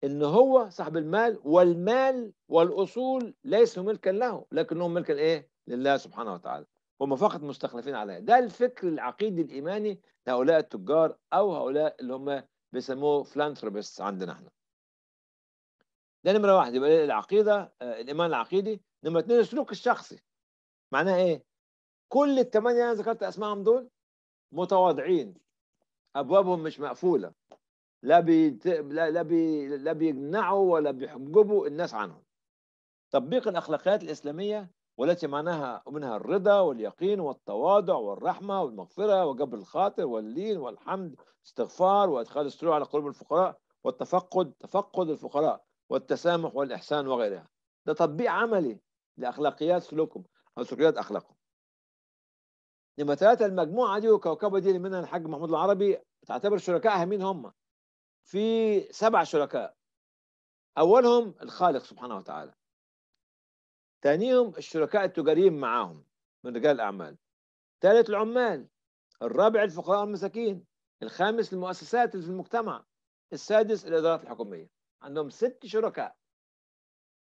ان هو صاحب المال والمال والاصول ليسوا ملكا له لكنهم ملكا ايه لله سبحانه وتعالى هم فقط مستخلفين عليه ده الفكر العقيدي الايماني لهؤلاء التجار او هؤلاء اللي هم بيسموه فلانثروبست عندنا احنا ده نمره واحد يبقى العقيده آه، الايمان العقيدي نمره اثنين السلوك الشخصي معناها ايه؟ كل الثمانيه انا ذكرت اسمائهم دول متواضعين ابوابهم مش مقفوله لا بيت... لا لا, بي... لا بيمنعوا ولا بيحجبوا الناس عنهم تطبيق الاخلاقيات الاسلاميه والتي معناها منها الرضا واليقين والتواضع والرحمه والمغفره وجبر الخاطر واللين والحمد استغفار وادخال السرور على قلوب الفقراء والتفقد تفقد الفقراء والتسامح والإحسان وغيرها ده تطبيق عملي لأخلاقيات سلوكهم أو سلوكيات أخلاقهم لما ثلاثة المجموعة دي وكوكبة دي اللي منها الحاج محمود العربي تعتبر شركائها مين هم؟ في سبع شركاء أولهم الخالق سبحانه وتعالى ثانيهم الشركاء التجاريين معاهم من رجال الأعمال ثالث العمال الرابع الفقراء والمساكين الخامس المؤسسات في المجتمع السادس الإدارات الحكومية عندهم ست شركاء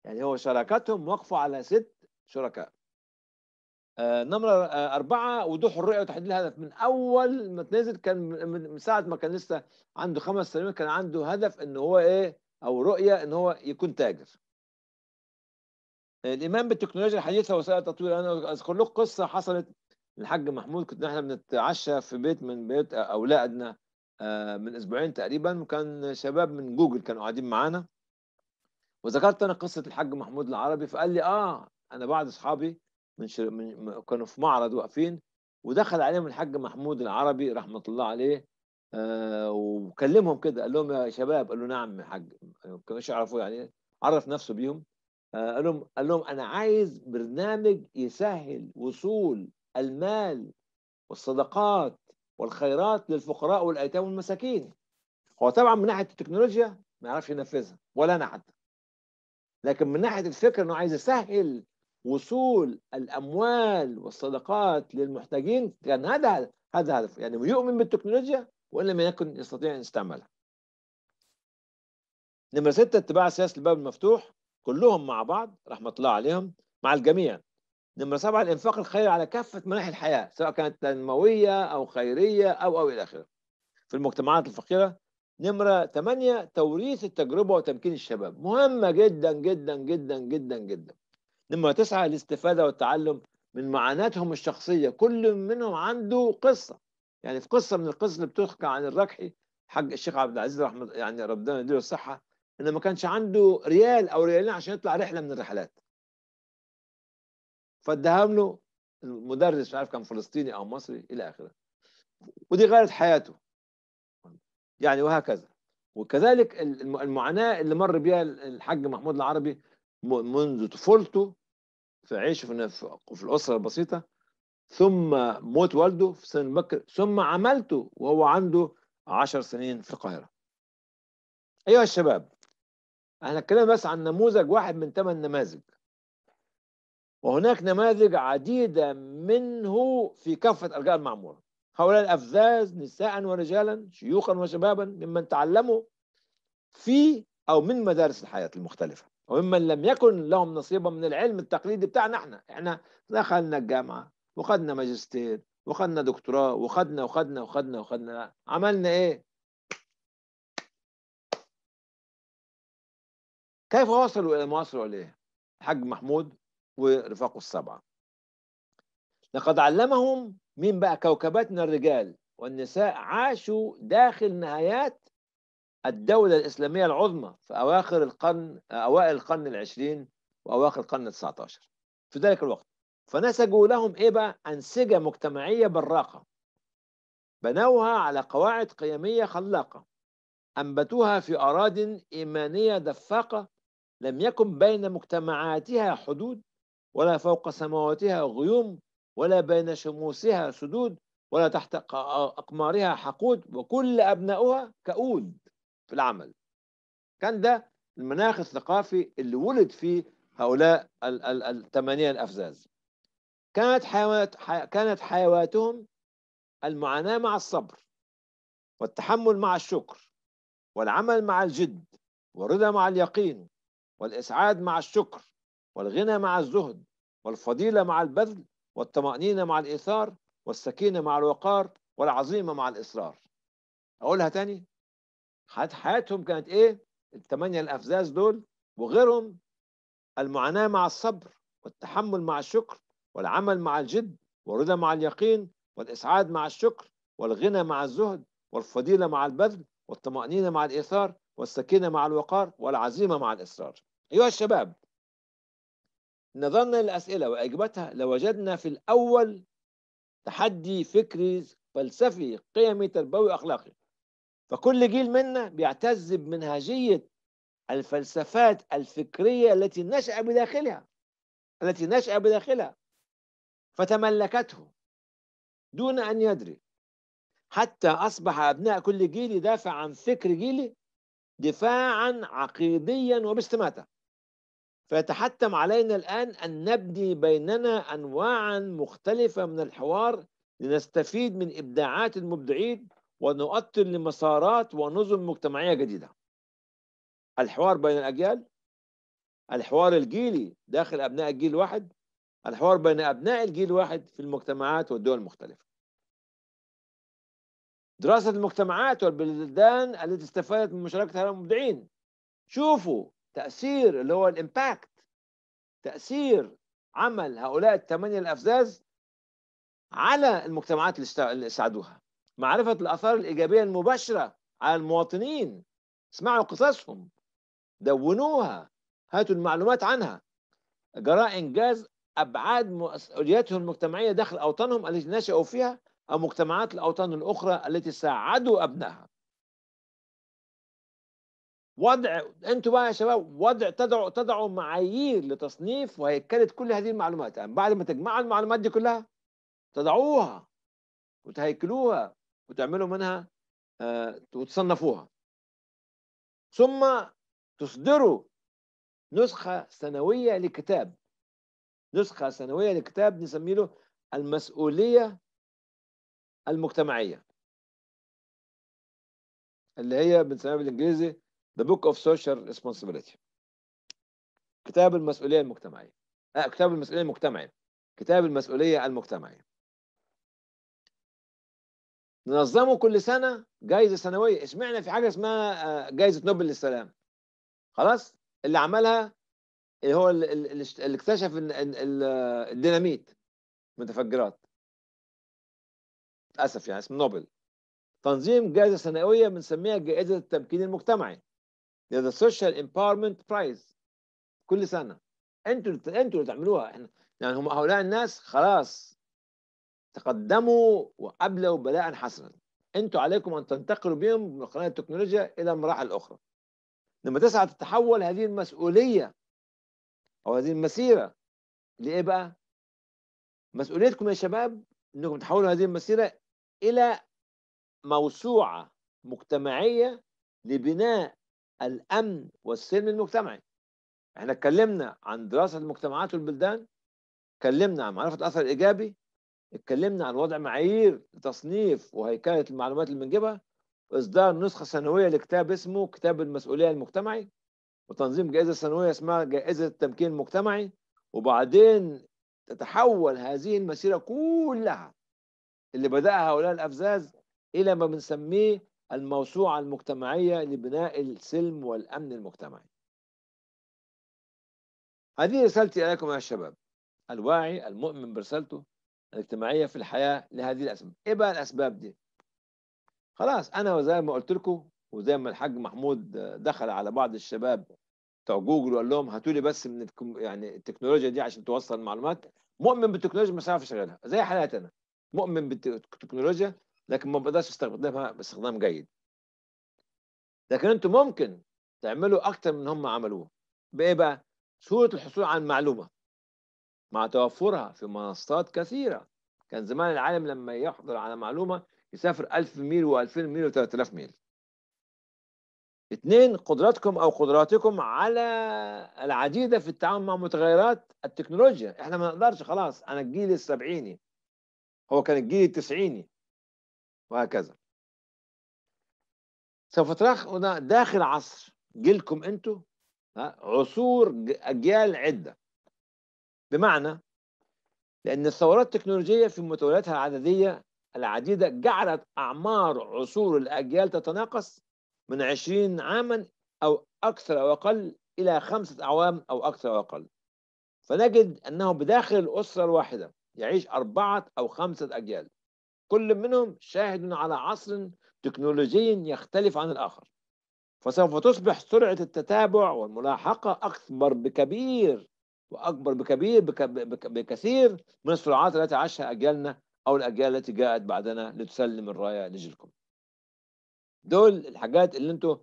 يعني هو شراكتهم وقفوا على ست شركاء آه نمرة آه أربعة وضوح الرؤية وتحديد الهدف من أول ما تنزل كان من ساعة ما كان لسه عنده خمس سنوات كان عنده هدف إن هو إيه أو رؤية إن هو يكون تاجر آه، الإيمان بالتكنولوجيا الحديثة وسائل التطوير أنا أذكر لكم قصة حصلت للحاج محمود كنا احنا بنتعشى في بيت من بيت أولادنا آه، من اسبوعين تقريبا وكان شباب من جوجل كانوا قاعدين معانا وذكرت انا قصه الحاج محمود العربي فقال لي اه انا بعض اصحابي من, شر... من كانوا في معرض واقفين ودخل عليهم الحاج محمود العربي رحمه الله عليه آه وكلمهم كده قال لهم يا شباب قالوا نعم يا حاج ما كانوش يعرفوا يعني عرف نفسه بيهم آه قال لهم قال لهم انا عايز برنامج يسهل وصول المال والصدقات والخيرات للفقراء والايتام والمساكين هو طبعا من ناحيه التكنولوجيا ما يعرفش ينفذها ولا انا حتى لكن من ناحيه الفكر انه عايز يسهل وصول الاموال والصدقات للمحتاجين كان هذا هذا هدف يعني يؤمن بالتكنولوجيا وان لم يكن يستطيع ان يستعملها نمرة ستة اتباع سياسة الباب المفتوح كلهم مع بعض رحمة الله عليهم مع الجميع نمرة سبعة الإنفاق الخيري على كافة مناحي الحياة سواء كانت تنموية أو خيرية أو أو إلى آخره في المجتمعات الفقيرة نمرة ثمانية توريث التجربة وتمكين الشباب مهمة جدا جدا جدا جدا جدا نمرة تسعة الاستفادة والتعلم من معاناتهم الشخصية كل منهم عنده قصة يعني في قصة من القصص اللي بتحكى عن الركحي حق الشيخ عبد العزيز رحمة يعني ربنا يديله الصحة إنه ما كانش عنده ريال أو ريالين عشان يطلع رحلة من الرحلات فادهم له المدرس مش عارف كان فلسطيني او مصري الى اخره ودي غيرت حياته يعني وهكذا وكذلك المعاناه اللي مر بها الحاج محمود العربي منذ طفولته في عيشه في الاسره البسيطه ثم موت والده في سن بكر ثم عملته وهو عنده عشر سنين في القاهره ايها الشباب احنا اتكلمنا بس عن نموذج واحد من ثمان نماذج وهناك نماذج عديدة منه في كافة أرجاء المعمورة هؤلاء الأفذاذ نساء ورجالا شيوخا وشبابا ممن تعلموا في أو من مدارس الحياة المختلفة وممن لم يكن لهم نصيبا من العلم التقليدي بتاعنا احنا احنا دخلنا الجامعة وخدنا ماجستير وخدنا دكتوراه وخدنا وخدنا وخدنا وخدنا عملنا ايه كيف وصلوا الى ما وصلوا اليه الحاج محمود ورفاقه السبعة لقد علمهم مين بقى كوكباتنا الرجال والنساء عاشوا داخل نهايات الدولة الإسلامية العظمى في أواخر القرن أوائل القرن العشرين وأواخر القرن التسعة عشر في ذلك الوقت فنسجوا لهم إيه بقى أنسجة مجتمعية براقة بنوها على قواعد قيمية خلاقة أنبتوها في أراض إيمانية دفاقة لم يكن بين مجتمعاتها حدود ولا فوق سماواتها غيوم ولا بين شموسها سدود ولا تحت أقمارها حقود وكل أبناؤها كؤود في العمل كان ده المناخ الثقافي اللي ولد فيه هؤلاء الثمانية الأفزاز كانت حيوات كانت حيواتهم المعاناة مع الصبر والتحمل مع الشكر والعمل مع الجد والرضا مع اليقين والإسعاد مع الشكر والغنى مع الزهد والفضيلة مع البذل والطمأنينة مع الإيثار والسكينة مع الوقار والعظيمة مع الإصرار أقولها تاني حياتهم كانت إيه الثمانية الأفزاز دول وغيرهم المعاناة مع الصبر والتحمل مع الشكر والعمل مع الجد والرضا مع اليقين والإسعاد مع الشكر والغنى مع الزهد والفضيلة مع البذل والطمأنينة مع الإيثار والسكينة مع الوقار والعزيمة مع الإصرار أيها الشباب نظرنا للأسئلة وإجابتها لوجدنا في الأول تحدي فكري فلسفي قيمي تربوي أخلاقي فكل جيل منا بيعتز بمنهجية الفلسفات الفكرية التي نشأ بداخلها التي نشأ بداخلها فتملكته دون أن يدري حتى أصبح أبناء كل جيل يدافع عن فكر جيله دفاعا عقيديا وباستماتة فيتحتم علينا الآن أن نبني بيننا أنواعا مختلفة من الحوار لنستفيد من إبداعات المبدعين ونؤطر لمسارات ونظم مجتمعية جديدة الحوار بين الأجيال الحوار الجيلي داخل أبناء الجيل واحد الحوار بين أبناء الجيل واحد في المجتمعات والدول المختلفة دراسة المجتمعات والبلدان التي استفادت من مشاركة هؤلاء المبدعين شوفوا تاثير اللي هو الامباكت تاثير عمل هؤلاء الثمانيه الافذاذ على المجتمعات اللي ساعدوها معرفه الاثار الايجابيه المباشره على المواطنين اسمعوا قصصهم دونوها هاتوا المعلومات عنها جراء انجاز ابعاد مسؤولياتهم المجتمعيه داخل اوطانهم التي نشأوا فيها او مجتمعات الاوطان الاخرى التي ساعدوا ابنائها وضع انتوا بقى يا شباب وضع تضعوا تضعوا معايير لتصنيف وهيكله كل هذه المعلومات يعني بعد ما تجمعوا المعلومات دي كلها تضعوها وتهيكلوها وتعملوا منها آه وتصنفوها ثم تصدروا نسخة سنوية لكتاب نسخة سنوية لكتاب نسميه له المسؤولية المجتمعية اللي هي بنسميها بالإنجليزي The Book of Social Responsibility كتاب المسؤوليه المجتمعيه آه كتاب المسؤوليه المجتمعيه كتاب المسؤوليه المجتمعيه ننظمه كل سنه جائزه سنويه اشمعنا في حاجه اسمها آه، جائزه نوبل للسلام خلاص اللي عملها اللي هو اللي اكتشف الديناميت متفجرات للاسف يعني اسم نوبل تنظيم جائزه سنويه بنسميها جائزه التمكين المجتمعي ذا سوشيال social empowerment prize كل سنه انتوا انتوا اللي تعملوها احنا يعني هم هؤلاء الناس خلاص تقدموا وابلوا بلاء حسنا انتوا عليكم ان تنتقلوا بهم من قناه التكنولوجيا الى مراحل اخرى لما تسعى تتحول هذه المسؤوليه او هذه المسيره لايه بقى؟ مسؤوليتكم يا شباب انكم تحولوا هذه المسيره الى موسوعه مجتمعيه لبناء الامن والسلم المجتمعي احنا اتكلمنا عن دراسه المجتمعات والبلدان اتكلمنا عن معرفه الاثر الايجابي اتكلمنا عن وضع معايير لتصنيف وهيكله المعلومات اللي بنجيبها اصدار نسخه سنويه لكتاب اسمه كتاب المسؤوليه المجتمعي وتنظيم جائزه سنويه اسمها جائزه التمكين المجتمعي وبعدين تتحول هذه المسيره كلها اللي بداها هؤلاء الافزاز الى ما بنسميه الموسوعة المجتمعية لبناء السلم والأمن المجتمعي هذه رسالتي إليكم يا شباب الواعي المؤمن برسالته الاجتماعية في الحياة لهذه الأسباب إيه بقى الأسباب دي خلاص أنا وزي ما قلت لكم وزي ما الحاج محمود دخل على بعض الشباب بتوع جوجل وقال لهم هاتوا لي بس من يعني التكنولوجيا دي عشان توصل المعلومات مؤمن بالتكنولوجيا ما يعرفش غيرها زي حالاتي انا مؤمن بالتكنولوجيا لكن ما بقدرش استخدمها باستخدام جيد لكن انتم ممكن تعملوا اكتر من هم عملوه بايه بقى سهوله الحصول على المعلومه مع توفرها في منصات كثيره كان زمان العالم لما يحضر على معلومه يسافر 1000 ميل و2000 ميل و3000 ميل اثنين قدراتكم او قدراتكم على العديده في التعامل مع متغيرات التكنولوجيا احنا ما نقدرش خلاص انا الجيل السبعيني هو كان الجيل التسعيني وهكذا سوف تلاحظون داخل عصر جيلكم انتوا عصور اجيال عده بمعنى لان الثورات التكنولوجيه في متولاتها العدديه العديده جعلت اعمار عصور الاجيال تتناقص من 20 عاما او اكثر او اقل الى خمسه اعوام او اكثر او اقل فنجد انه بداخل الاسره الواحده يعيش اربعه او خمسه اجيال كل منهم شاهد على عصر تكنولوجي يختلف عن الآخر فسوف تصبح سرعة التتابع والملاحقة أكبر بكبير وأكبر بكبير بك بك بكثير من السرعات التي عاشها أجيالنا أو الأجيال التي جاءت بعدنا لتسلم الراية لجلكم دول الحاجات اللي أنتم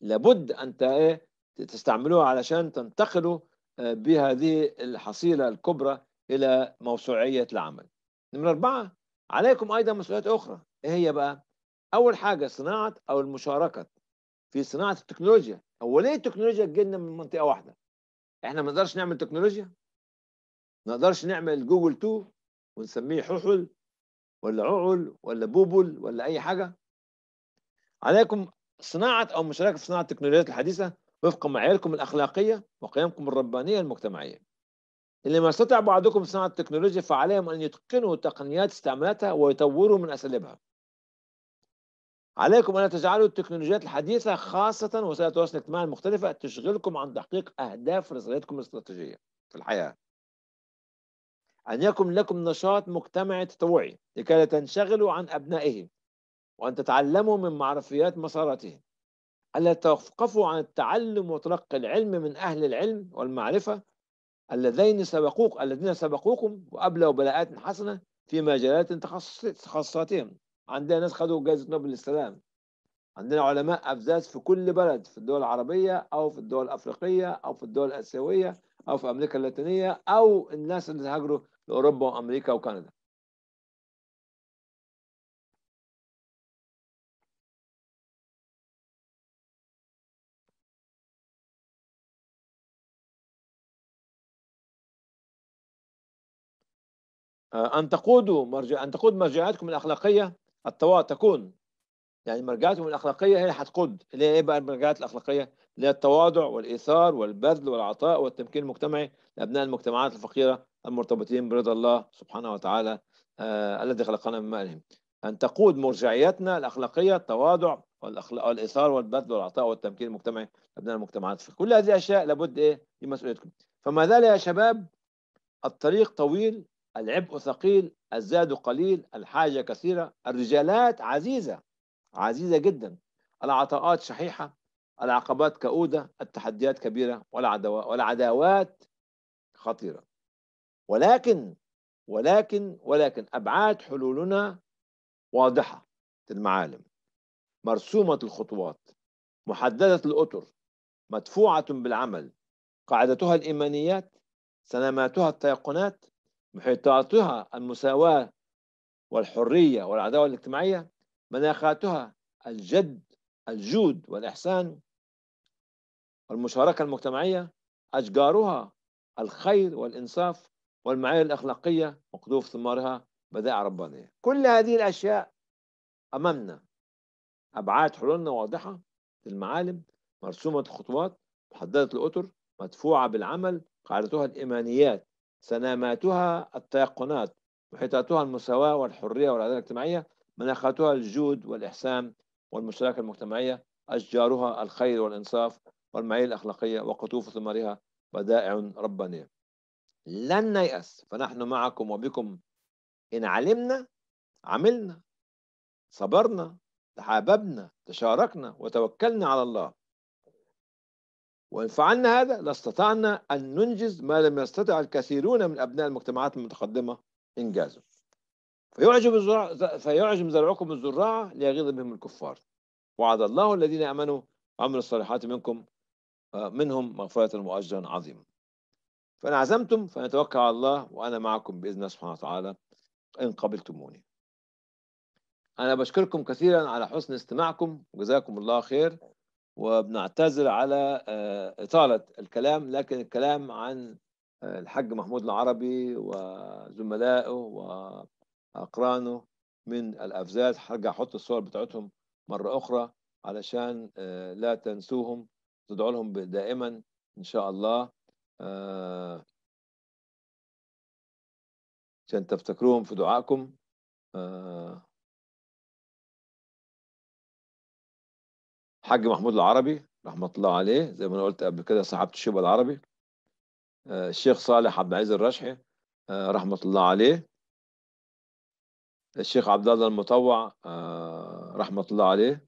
لابد أن إيه، تستعملوها علشان تنتقلوا آه، بهذه الحصيلة الكبرى إلى موسوعية العمل نمرة أربعة عليكم أيضا مسؤوليات أخرى إيه هي بقى؟ أول حاجة صناعة أو المشاركة في صناعة التكنولوجيا هو ليه التكنولوجيا جينا من منطقة واحدة؟ إحنا ما نقدرش نعمل تكنولوجيا؟ ما نقدرش نعمل جوجل 2 ونسميه ححل ولا ععل ولا بوبل ولا أي حاجة؟ عليكم صناعة أو مشاركة في صناعة التكنولوجيات الحديثة وفق معاييركم الأخلاقية وقيمكم الربانية المجتمعية اللي ما استطاع بعضكم صناعة التكنولوجيا فعليهم أن يتقنوا تقنيات استعمالتها ويطوروا من أساليبها عليكم أن تجعلوا التكنولوجيات الحديثة خاصة وسائل التواصل الاجتماعي المختلفة تشغلكم عن تحقيق أهداف رسالتكم الاستراتيجية في الحياة أن يكن لكم نشاط مجتمعي تطوعي لكي لا تنشغلوا عن أبنائه وأن تتعلموا من معرفيات مساراته. ألا توقفوا عن التعلم وتلقي العلم من أهل العلم والمعرفة اللذين سبقوك الذين سبقوكم وأبلوا بلاءات حسنة في مجالات تخصصاتهم عندنا ناس خدوا جائزة نوبل للسلام عندنا علماء افذاذ في كل بلد في الدول العربية أو في الدول الأفريقية أو في الدول الآسيوية أو في أمريكا اللاتينية أو الناس اللي هاجروا لأوروبا وأمريكا وكندا أن تقودوا مرجع أن تقود مرجعاتكم الأخلاقية التواء تكون يعني مرجعاتكم الأخلاقية هي هتقود اللي هي إيه بقى المرجعات الأخلاقية اللي هي التواضع والإيثار والبذل والعطاء والتمكين المجتمعي لأبناء المجتمعات الفقيرة المرتبطين برضا الله سبحانه وتعالى آه الذي خلقنا من مالهم أن تقود مرجعيتنا الأخلاقية التواضع والإيثار والبذل والعطاء والتمكين المجتمعي لأبناء المجتمعات الفقيرة كل هذه الأشياء لابد إيه لمسؤوليتكم مسؤوليتكم فما زال يا شباب الطريق طويل العبء ثقيل الزاد قليل الحاجة كثيرة الرجالات عزيزة عزيزة جدا العطاءات شحيحة العقبات كؤودة التحديات كبيرة والعداوات خطيرة ولكن ولكن ولكن أبعاد حلولنا واضحة المعالم مرسومة الخطوات محددة الأطر مدفوعة بالعمل قاعدتها الإيمانيات سلاماتها التيقنات محيطاتها المساواة والحرية والعداوة الاجتماعية مناخاتها الجد الجود والإحسان والمشاركة المجتمعية أشجارها الخير والإنصاف والمعايير الأخلاقية مقذوف ثمارها بدائع ربانية كل هذه الأشياء أمامنا أبعاد حلولنا واضحة للمعالم مرسومة الخطوات محددة الأطر مدفوعة بالعمل قاعدتها الإيمانيات سناماتها التيقنات محيطاتها المساواة والحرية والعدالة الاجتماعية مناخاتها الجود والإحسان والمشاركة المجتمعية أشجارها الخير والإنصاف والمعايير الأخلاقية وقطوف ثمارها بدائع ربانية لن نيأس فنحن معكم وبكم إن علمنا عملنا صبرنا تحاببنا تشاركنا وتوكلنا على الله وإن فعلنا هذا لاستطعنا أن ننجز ما لم يستطع الكثيرون من أبناء المجتمعات المتقدمة إنجازه فيعجب, الزرع... فيعجب زرعكم الزراعة ليغيظ بهم الكفار وعد الله الذين آمنوا وعملوا الصالحات منكم آه، منهم مغفرة وأجرا عظيما فإن عزمتم فنتوكل على الله وأنا معكم بإذن الله سبحانه وتعالى إن قبلتموني أنا بشكركم كثيرا على حسن استماعكم وجزاكم الله خير وبنعتذر على آه، إطالة الكلام لكن الكلام عن آه، الحاج محمود العربي وزملائه وأقرانه من الأفزاز هرجع أحط الصور بتاعتهم مرة أخرى علشان آه، لا تنسوهم تدعو لهم دائما إن شاء الله عشان تفتكروهم في دعائكم الحاج محمود العربي رحمه الله عليه زي ما انا قلت قبل كده صاحب الشيبه العربي آه، الشيخ صالح عبد العزيز الرشحي آه، رحمه الله عليه الشيخ عبد الله المطوع آه، رحمه الله عليه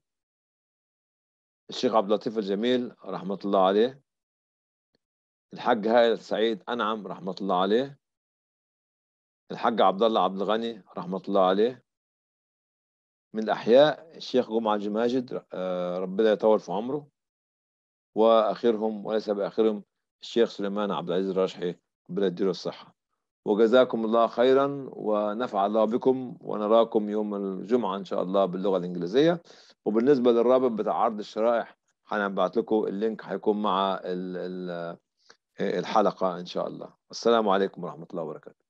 الشيخ عبد اللطيف الجميل رحمه الله عليه الحاج هائل سعيد انعم رحمه الله عليه الحاج عبد الله عبد الغني رحمه الله عليه من الأحياء الشيخ جمعة الجماجد آه، ربنا يطول في عمره وآخرهم وليس بآخرهم الشيخ سليمان عبد العزيز الراشحي ربنا يديله الصحة وجزاكم الله خيرا ونفع الله بكم ونراكم يوم الجمعة إن شاء الله باللغة الإنجليزية وبالنسبة للرابط بتاع عرض الشرائح هنبعت لكم اللينك هيكون مع آه، الحلقة إن شاء الله السلام عليكم ورحمة الله وبركاته